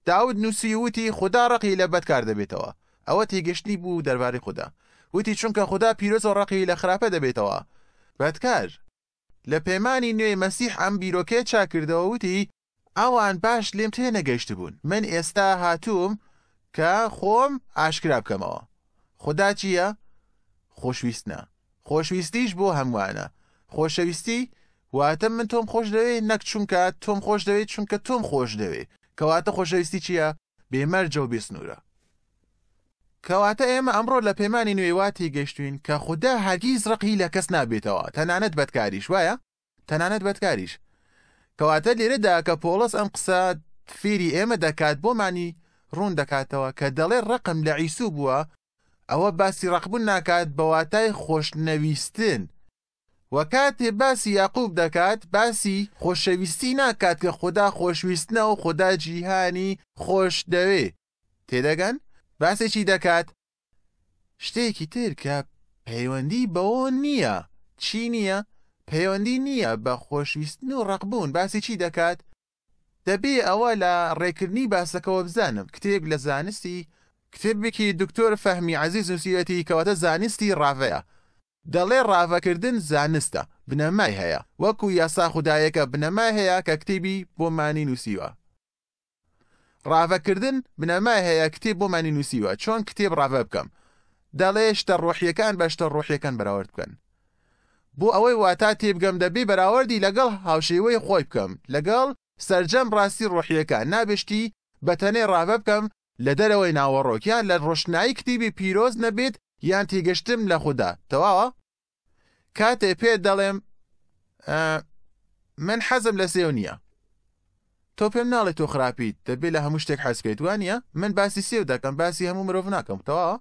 داود نووسی وتی خدا ڕقی لە بەدکار دەبێتەوە ئەوە تێگەشتنی بوو دەربارەی خوددا وتی چونکە خدا پیرۆز و ڕقی لە خراپە دەبێتەوە بەدکار لە پەیمانی نوێی مەسیح ئەم بیرۆکێ چاکردەوە وتی ئەوان باش لێم تێ نەگەشت بوون من ئێستا هاتووم کە خۆم ئاشکرا بکەمەوە خدا چییە؟ خۆشویستە خۆشویستیش بۆ هەمووانە خۆشەویستی واتە من تۆم خۆش دەوێت نەک چونکە تۆم خۆش دەوێت چونکە تۆم خۆش دەوێت کەواتە خۆشەویستی چییە بێمەرجە و بێسنوورە کەواتە ئێمە ئەمڕۆ لە پەیمانانی نوێواتی گەشتوین کە خوددا هەرگیز ڕقی لە کەس نابێتەوە تەنانەت بەدکاریش وایە تەنانەت بەدکاریش کەواتە لێرەدا کە پۆڵس ئەم قسە فێری ئێمە دەکات بۆمانی ڕوون دەکاتەوە کە دەڵێ ڕقم لە عیسوو بووە ئەوە باسی ڕقبوون ناکات بەواتای خۆشنەویستن وە کاتێ باسی یاقوب دەکات باسی خۆشەویستی ناکات کە خدا خۆشویستنە و خدا جیهانی خۆش دەوێ تێدەگەن باسێکی دەکات شتێکی تر کە پەیوەندی بەەوە نییە چی نییە پەیوەندی نییە بە خۆشویستن و ڕقبوون باسی چی دەکات دەبێ ئەوە لە ڕێکردنی باسەکەەوە بزانم کتێب لە زانستی کتێبێکی دکتۆر فەهمی عزیز نووسەتی کەواتە زانستی ڕاوەیە دەڵێ ڕافەکردن زانستە بنەمای هەیە وەکو یاسا خوددایەکە بنەمای هەیە کە کتێبی بۆمانی نووسیوە ڕاوەکردن بنەمای هەیە کتێب بۆمانی نووسیوە چۆن کتێب ڕاوە بکەم دەڵێ شتە ڕۆحیەکان بە شتە ڕۆحیەکان بەراورد بکەن بۆ ئەوەی واتا تێبگەم دەبێ بەراوردی لەگەڵ هاوشێوەی خۆی بکەم لەگەڵ سرجەم ڕاستی ڕۆحیەکە نابشتی بەتەنێ ڕاوە بکەم لە دەرەوەی ناوەڕۆکیان لە ڕۆشنایی کتیبی پیرۆز نەبێت یان تیگەشتم لە خوددا تەواوە کاتێ پێ دەڵێم من حەزم لە سێو نییە تۆ پێم ناڵێت تۆ خراپیت دەبێت لە هەموو شتێک حەزکەیت وانە من باسی سێو دەکەم باسی هەموو مرۆڤ ناکەم تەواوە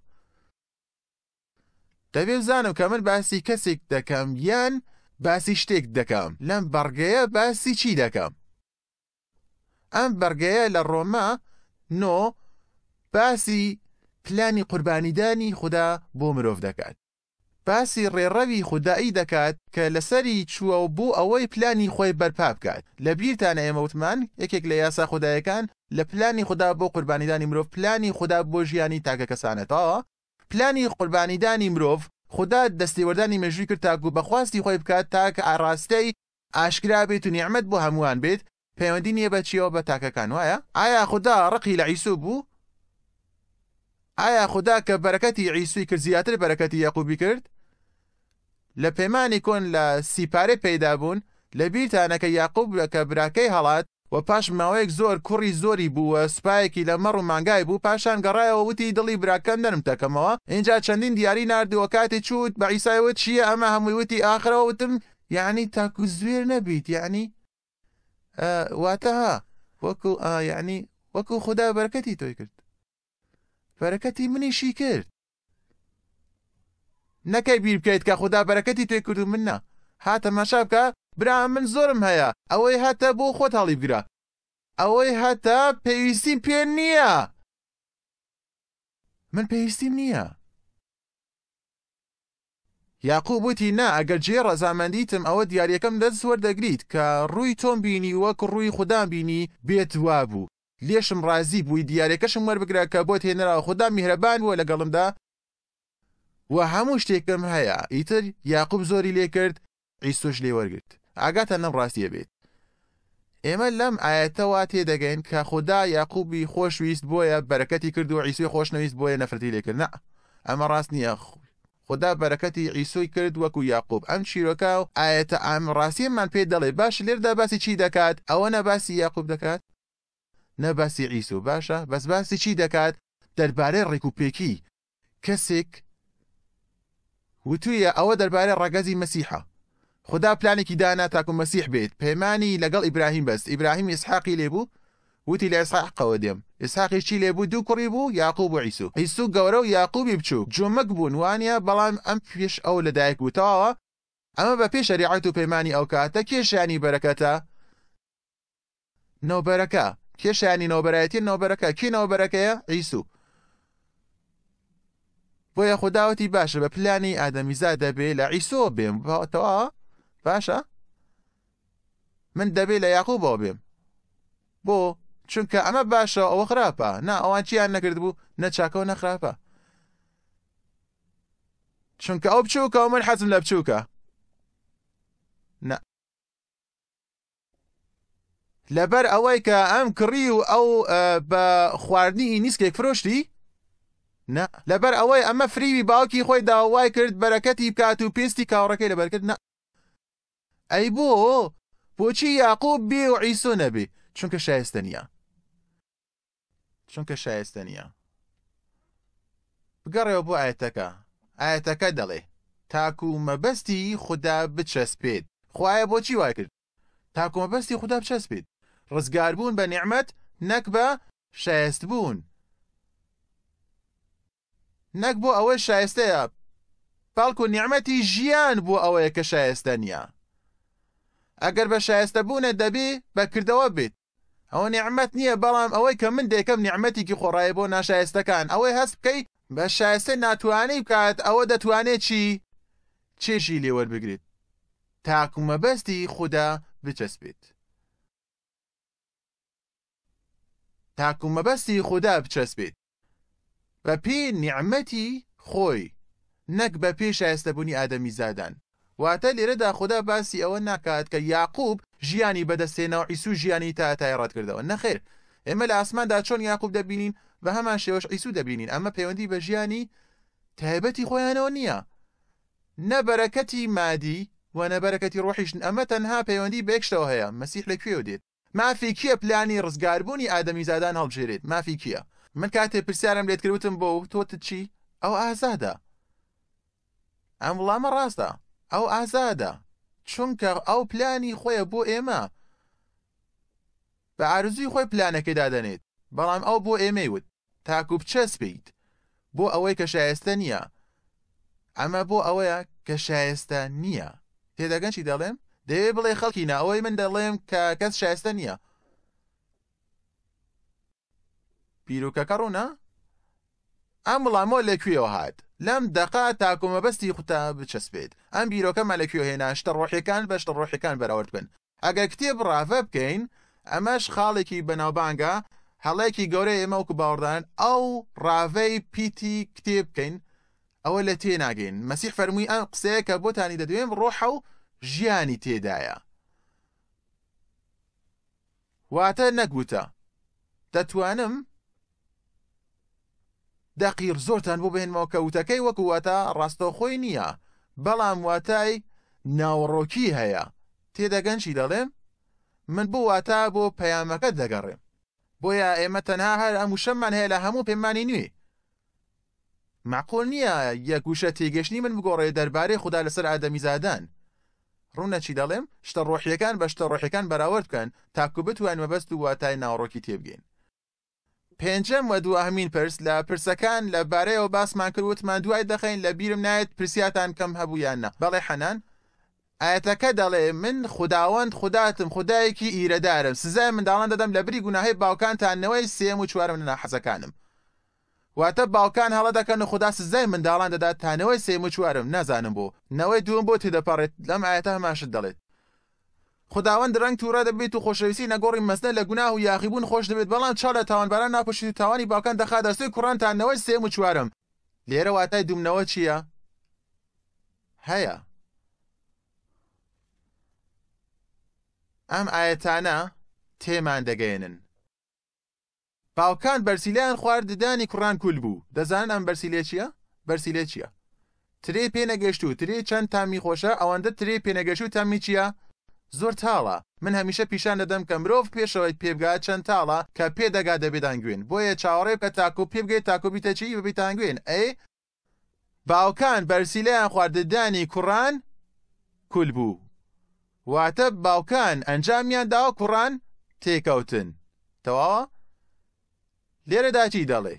دەبێ بزانم کە من باسی کەسێک دەکەم یان باسی شتێک دەکەم لەم بەرگەیە باسی چی دەکەم ئەم بەرگەیە لە ڕۆما نۆ باسی پلانی قوربانیدانی خوددا بۆ مرۆڤ دەکات باسی ڕێڕەوی خودایی دەکات کە لەسەری چووە و بۆ ئەوەی پلانی خۆی بەرپا بکات لە بیرتانە ئێمەوتمان یەکێک لە یاسا خوددایەکان لە پلانی خوددا بۆ قوربانیدانی مرۆڤ پلانی خوددا بۆ ژیانی تاکە کەسانێتەوە پلانی قوربانیدانی مرۆڤ خوددا دەستیوەردانی مەژوی کرد تاکو بەخواستی خۆی بکات تاکە ئاراستەی ئاشکرا بێت و نیعممەد بۆ هەمووان بێت پەیوەندی نیە بەچیەوە بە تاکەکان وایە ئایا خوددا ڕقی لە عیسو بوو ئایا خدا کە بەرەکەتی عیسوی کرد زیاتر بەرەکەتی یەقوبی کرد لە پەیمانی کۆن لە سیپارە پەیدا بوون لە بیرتانەکە یاقوب کە براکەی هەڵات و پاش ماوەیەک زۆر کوڕی زۆری بووە سوپایەکی لە مەڕ و مانگای بوو پاشان گەڕایەوە وتی دڵی براکەم نەرم تەکەمەوە اینجا چەندین دیاری نردووە کاتی چوت بە ئیسایوت چییە ئەمە هەمووی وتی ئاخرەوە وتم یعنی تاکو زوێر نەبییت یعنی واتەها وەکو یعنی وەکو خدا بەرکەتی تۆی کرد بەرەکەتی منیشی کرد نەکەی بیر بکەیت کە خوددا بەرەکەتی توێ کرد و منە هاتە مەشا بکە برا من زۆرم هەیە ئەوەی هەتە بۆ خۆت هەڵی بگرە ئەوەی هەتە پێویستیم پێ نییە من پێویستیم نییە یاقوب وتی نا ئەگەر جێ ڕەزامەندیتم ئەوە دیارەکەم دەست وەردەگریت کە ڕووی تۆم بینی وەک ڕووی خوددان بینی بێت وا بوو لێشم ڕازی بووی دیارێکەشم وەربگرە کە بۆ هێنرا خوددا میهرەبان بووە لەگەڵمدا و هەموو شتێکم هەیە ئیتر یاقوب زۆری لێ کرد ئیسۆش لێ وەرگرت ئاگاتە لەم ڕاستیە بێت ئێمە لەم ئاەتەوا تێدەگەین کە خوددا یاقوبی خۆشویست بۆیە بەرەکەتی کرد و ئیسوی خۆشنەویست بۆیە نەفرەتی لێکردنا ئەمە ڕاست نییە خوی خدا بەرەکەتی ئیسۆی کرد وەکو یاقوب ئەم چیرۆکە و ئاەتە ئامڕاستیمان پێ دەڵێ باش لێردا باسی چی دەکات ئەوە نەباسی یاقوب دەکات نەباسی ئیس و باشە بەس باسی چی دەکات دەربارەی ڕێکوپێکی کەسێک وتویە ئەوە دەربارەی ڕگەزی مەسیحە خدا پلانێکی دانا تاکو مەسیح بێت پەیمانی لەگەڵ ئیبراهیم بەست ئیبراهیم ئسحاقی لێبوو وتی لە ئێسحاقەوە دێم ئسحاقی چی لێبوو دوو کوڕی بوو یاقوب و ئیسو هیسو گەورە و یاقوبی بچوو جومەک بوون وانە بەڵام ئەم پێش ئەو لەدایک بووتەوە ئەمە بە پێش شریعەت و پەیمانی ئەو کاتە کێشیانی بەرەکەتە نەوبەرەکە کێشیانی نۆبەرایەتی نۆبەرەکە کی نۆبەرەکەیە ئیسوو بۆیە خودداوەتی باشە بە پلانی ئادەمیزا دەبێ لە ئیسۆ بێم تەوا باشە من دەبێ لە یاقوو بۆ بێم بۆ چونکە ئەمە باشە ئەوە خراپە نا ئەوان چیان نەکرد بوو نەچاکەەوە نەخراپە چونکە ئەو بچووکە و من حەزم لە بچووکە لەبەر ئەوەی کە ئەم کڕی و ئەو بە خواردنی ئینیسکێک فرۆشتی لەبەر ئەوەی ئەمە فریوی باوکی خۆی داوای کرد بەرەکەتی بکات و پێستی کاوڕەکەی لەبەرکرد نە ئەی بۆ بۆچی یاقوب بێ و عیسۆ نەبێ چونکە شایستە نیە چونکە شایستە نیە بگەڕێەوە بۆ ئاەتەکە ئاەتەکە دەڵێ تاکو مەبەستی خوددا بچەسپێت خوایە بۆچی وای کرد تاکومەبەستی خوددا بچەسپێت ڕزگار بوون بە نیعممەد نەک بە شایست بوون نەک بۆ ئەوەی شایستەیە پاڵکو نیعممەتی ژیان بۆ ئەوەیە کە شایستە نییە ئەگەر بە شایستە بوونە دەبی بەکردەوە بیت ئەوە نیعممەد نییە بەڵام ئەوەی کە من دێکم نیعممەتێکی خۆڕایە بۆ ناشایستەکان ئەوەی هەست بکەیت بە شایستە ناتوانانی بکات ئەوە دەتوانێت چی چێژی لێوەربگریت تاکومە بەستی خوددا بچەسبێت تاکو مەبەستی خوددا بچەسبێت بە پێ نیعممەتی خۆی نەک بە پێش ئاستەبوونی ئادەمی زادان واتە لێرەدا خوددا باسی ئەوە ناکات کە یاقوب ژیانی بەدەستێنەوە ئیسو ژیانی تاتای ڕەتکردەوە نەخێر ئێمە لە ئاسماندا چۆن یاقوب دەبینین بە هەمان شێوەش ئیسو دەبینین ئەمە پەیوەندی بە ژیانی تایبەتی خۆیانەوە نییە نەبەرەکەتی مادی و نەبەرەکەتی ڕۆحیشن ئەمە تەنها پەیوەندی بێکشتەوە هەیە مەسیح لەکوێ دێت مافی کیە پلانی ڕزگاربوونی ئادەمی زادان هەڵبژێریت مافی کییە من کاتێ پرسیارم لێت کردوتم بۆ و تۆتە چی ئەو ئازادە ئەم وڵامە ڕاستە ئەو ئازادە چونکە ئەو پلانی خۆیە بۆ ئێمە بە ئارزوی خۆی پلانەکەی دادەنێت بەڵام ئەو بۆ ئێمەی وت تاکو بچەسپیت بۆ ئەوەی کە شایستە نییە ئەمە بۆ ئەوەیە کە شایستە نییە تێدەگەن چی دەڵێم؟ دەوێ بڵێ خەڵکی ناوەی من دەڵێم کە کەس شایستە نییە پیرروکەکە ڕوونا؟ ئەم بڵامۆ لەکوێەوە هاات لەم دقا تاکۆمە بەستی خوتا بچەسبێت ئەم بیرۆکەمە لەکوێ هێناشتە ڕۆحەکان بەشتە ڕۆحەکان بەراورد بن ئەگەر کتێب ڕافە بکەین ئەمەش خاڵێکی بەناوبانگە هەڵێکی گەورە ئێمە وکو باوەڕدان ئەو ڕاوەی پیتی کتێب بکەین ئەوە لە تێناگەین مەسیح فەرمووی ئەم قسەیە کە بۆتانی دەدوێن ڕۆحە و ژیانی تێدایە واتە نەگوتە دەتوانم دەقیر زۆرتان بۆ بێنمەوە کەوتەکەی وەکوواتە ڕاستەوخۆی نییە بەڵام واتای ناوڕۆکی هەیە تێدەگەنشی دەڵێم من بۆ واتە بۆ پەیامەکە دەگەڕێم بۆیە ئێمە تەنها هەر ئەموشەممان هەیە لە هەموو پێمانی نوێ معقۆل نییە یەکوشە تێگەشتنی من بگۆڕێ دەربارەی خوددا لەسەر ئادەمی زادان ڕوونەچی دەڵێم شتە ڕۆحیەکان بە شتە ڕۆحەکان بەراورد بکەن تاکو بتوان مەبەست و واتای ناوڕۆکی تێبگەین پێنجەم وە دوو ئەهمین پرس لە پرسەکان لە بارەیەوە باسمان کردوتمان دوای دەخین لە بیرم نایەت پرسیاتان کەم هەبوویانە بەڵێ حەنان ئاەتەکە دەڵێ من خداوەند خوداتم خدایەکی ئیرەدارم سزای منداڵان دەدەم لە بری گوناهی باوکانتانەوەی سێم و چوارم لە ناحەزەکانم واتە باڵکان هەڵە دەکەن و خوددا سزای منداڵان دەدات تانەوەی سێم و چوارم نازانم بۆ نەوەی دووەم بۆ تێدەپەڕێت لەم ئاەتە هەماشت دەڵێت خداوەند ڕنگ توورە دەبێت و خۆشەویستی نەگۆڕی مەسنە لە گونا و یاخیبوون خۆش دەبێت بەڵام چا لە تاوانباران ناپشتی تاوانی باکان دەخا دەستوی کوڕانتانەوەی سێم و چوارم لێرە واتای دومنەوە چییە؟ هەیە ئەم ئاەتانە تێمان دەگەێنن باوکان بەرسیلیان خوارددانی کوڕان کول بوو دەزانن ئەم بەرسیلێ چییە بەرسیلێ چییە ترێ پێنەگەشت و ترێ چەند تامی خۆشە ئەوەندە ترێ پێنەگەشت و تامی چییە زۆر تاڵە من هەمیشە پیشان دەدەم کە مرۆڤ پێشەوەی پێبگات چەند تاڵە کە پێدەگا دەبێدانگوێن بۆیە چاوەڕێ کە تاکو پێبگەی تاکوبیتە چی ببیتانگوێن ئەی باوکان بەرسیلیان خوارددانی کوڕان کول بوو واتە باوکان ئەنجامیان داوە کوڕان تێکەوتن تەواوە لێرەدا چی دەڵێ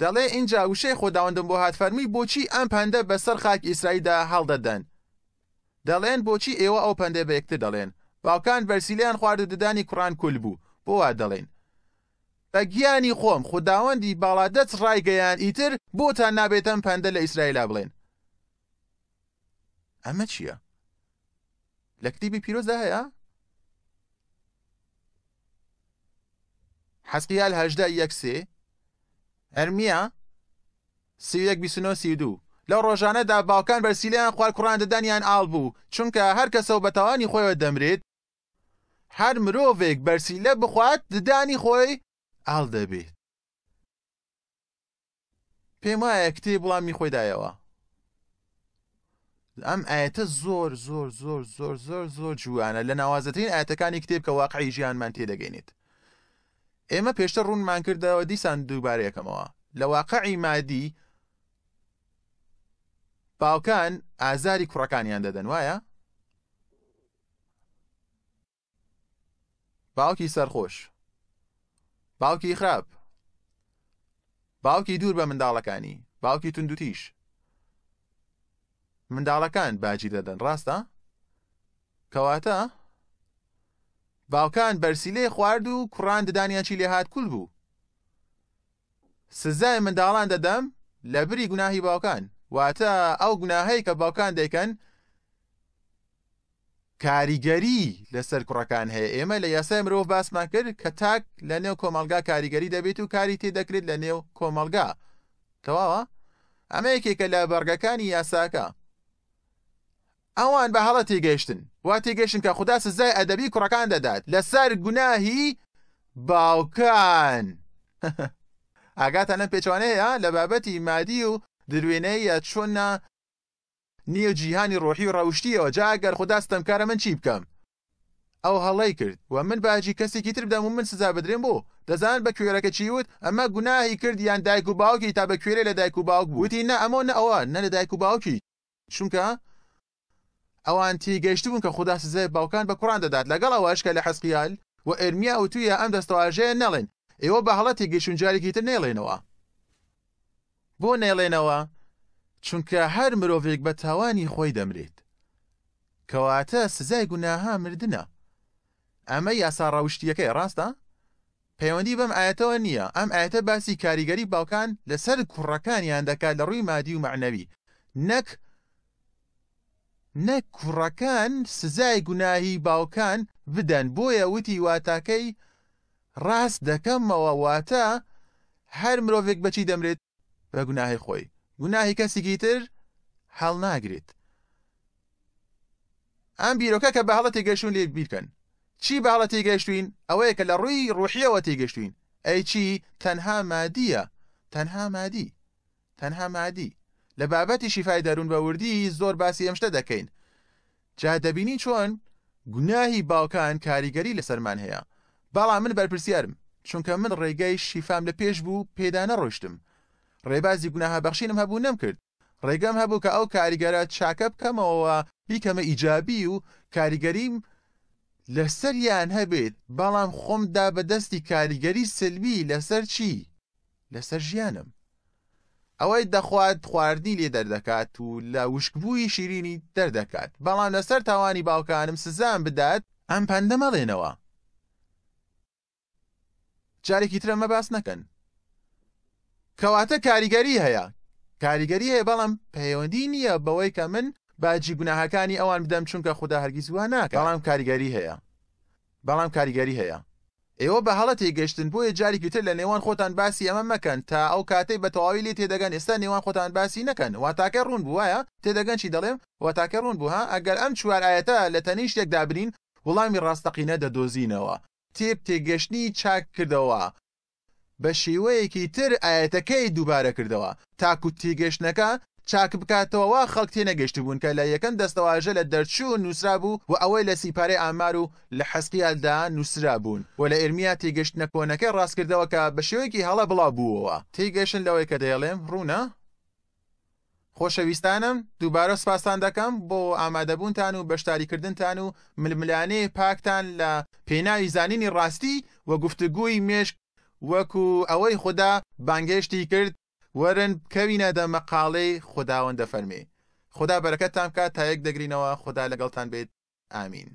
دەڵێ اینجا وشەی خۆداوەندم بۆ هاتفەرمی بۆچی ئەم پەندە بەسەر خاک ئیسرائیدا هەڵدەدەن دەڵێن بۆچی ئێوە ئەو پەندە بە یەکتر دەڵێن باوکان بەرسیلیان خوارددانی کوڕان کول بوو بۆ وا دەڵێن بە گیانی خۆم خودداوەندی باڵادەت ڕایگەیان ئیتر بۆتان نابێتەم پەندە لە ئیسرائیلا بڵێن ئەمە چییە؟ لە کتیبی پیرۆزدا هەیە؟ حەسقیال هەژدە یەکسێ ئەرمیە سیەک دو لەو ڕۆژانەدا باوکان بەرسیلیان خوار کوڕان دەدانیان ئاڵ بوو چونکە هەر کەسە و بەتەوانی خۆیەوە دەمرێت هەر مرۆڤێک بەرسیلە بخوات ددانی خۆی ئاڵ دەبێت پێم وایە کتێ بڵامی خۆیدایەوە ئەم ئاەتە زۆر زۆر زۆر زۆر زۆر زۆر جوانە لە ناوازەترین ئاەتەکانی کتێب کە واقعی ژیانمان تێدەگەێنێت ئێمە پێشتە ڕوونمان کردەوە دیسان دووبارەکەمەوە لە واقعی مادی باوکان ئازاری کوڕەکانیان دەدەن وایە؟ باوکی سەرخۆش باوکی خراپ باوکی دوور بە منداڵەکانی باوکی تونندوتیش منداڵەکان باجی دەدەن ڕاستە؟ کەواتە؟ باوکان بەرسیلێ خوارد و کوڕان ددانیان چی لێهات کول بوو سزای منداڵان دەدەم لە بری گوناهی باوکان واتە ئەو گوناهەیە کە باوکان دەیکەن کاریگەری لەسەر کوڕەکان هەیە ئێمە لە یاسای مرۆڤ باسمان کرد کە تاک لە نێو کۆمەلگا کاریگەری دەبێت و کاری تێدەکرێت لە نێو کۆمەلگا تەواوە ئەمە یەکێکە لە بەرگەکانی یاساکە ئەوان بە هەڵە تێگەیشتن وا تێگەشتن کە خوددا سزای ئەدەبی کوڕەکان دەدات لە سەر گوناهی باوکان ئاگاتانە پێچوانەیە لە بابەتی مادی و دروێنەی یا چۆنە نییە جیهانی ڕۆحی و ڕەوشتیەوە جاگەر خودداستەمکارە من چی بکەم ئەو هەڵی کرد و من باجی کەسێکی تر بدەم و من سزا بدرێن بۆ دەزان بە کوێرەکە چیوت ئەمە گوناهی کرد یان دایک و باوکی تا بە کوێرە لە دایک و باوک بووتی نە ئەمە نە ئەوە نە لە دایک و باوکی چونکە ئەوان تیگەشت بوون کە خدا سزای باوکان بە کوڕان دەدات لەگەڵ ئەوەشکە لە حەسقیال و ئێرمیا و تویە ئەم دەستەواژەیە نەڵێن ئێوە بە هەڵەتی گەشتونجارێکی تر نێڵێنەوە بۆ نێڵێنەوە چونکە هەر مرۆڤێک بە تاوانی خۆی دەمرێت کەواتە سزای گوناها مردە ئەمە یاسا ڕەوشتیەکەی ڕاستە پەیوەندی بەم ئاەتەوە نییە ئەم ئاەتە باسی کاریگەری باوکان لەسەر کوڕەکانیان دەکات لە ڕووی مادی و معنەوی نەک نەک کوڕەکان سزای گوناهی باوکان بدەن بۆیە وتی واتاکەی ڕاست دەکەمەوە واتە هەر مرۆڤێک بەچی دەمرێت بە گوناهی خۆی گوناهی کەسیگی تر هەڵ ناگرێت ئەم بیرۆکە کە بە هەڵەتی گەشتون لێ بیرکەن چی باڵەتی گەشتوین ئەوەیە کە لە ڕووی ڕوحیەوە تێگەشتوین ئەی چی تەنها مادیە تەنها مادی تەنها مادی لە بابەتی شیفای دەروون بەوردی زۆر باسی ئەمشتە دەکەین جا دەبینی چۆن گوناهی باوکان کاریگەری لەسەرمان هەیە بەڵام من بەرپرسیارم چونکە من ڕێگەی شیفام لە پێش بوو پێدانە ڕۆشتم ڕێبازی گوناها بەخشینم هەبوو نەمکرد ڕێگەم هەبوو کە ئەو کاریگەرە چاکە بکەمەوە بیکەمە ئیجابی و کاریگەریم لەسەریان هەبێت بەڵام خۆمدا بەدەستی کاریگەری سلبی لەسەر چی؟ لەسەر ژیانم. ئەوەی دەخوات خواردنی لێ دەردەکات و لە وشکبووی شیرینی دەردەکات بەڵام لەسەر تاوانی باوکانم سزان بدات ئەم پەندە مەڵێنەوە جارێکی ترە مەباس نەکەن کەواتە کاریگەری هەیە کاریگەری هەیە بەڵام پەیوەندی نییە بەوەی کە من باجی گوناهەکانی ئەوان بدەم چونکە خوددا هەرگیز وان ناکە بەڵام کاریگەری هەیە بەڵام کاریگەری هەیە ئێوە بە هەڵەتی گەشتن بۆیە جارێکی تر لە نێوان خۆتان باسی ئەمە مەکەن تا ئەو کاتەی بە تەواوی لێ تێدەگەن ئێستا نێوان خۆتان باسی نەکەن واتاکە ڕوون بووایە تێدەگەن چی دەڵێم واتاکە ڕوون بووە ئەگەر ئەم چوارایەتە لە تەنی شتێکدا برین وڵامی ڕاستەقینە دەدۆزینەوە تێب تێگەشتنی چاک کردەوە بە شێوەیەکی تر ئاەتەکەی دووبارە کردەوە تاکو تێگەشتنەکە چاک بکاتەوەەوە خەڵک تێ نەگەشت بوون کە لە یەکەم دەستەواژە لە دەرچوو نووسرا بوو و ئەوەی لە سیپارەی ئامار و لە حەسقیالدا نووسرا بوون و لە ئێرمیا تێگەشت نەکۆنەکەی ڕاستکردەوە کە بە شێوەیەکی هەڵە بڵاو بووەوە تێگەشن لەوەی کە دەیڵێم ڕوونە؟ خۆشەویستانم دووبارە سپاسان دەکەم بۆ ئامادەبوونتان و بەشداریکردنتان و ململانەی پاکتان لە پێناوی زانینی ڕاستی وە گفتگووی مێشک وەکو ئەوەی خوددا بانگشتی کرد وەرن کەوینە دەمە قاڵەی خداوەندە فەرمێ خدا بەرەکەتان کات تا یەک دەگرینەوە خدا لەگەڵتان بێت ئامین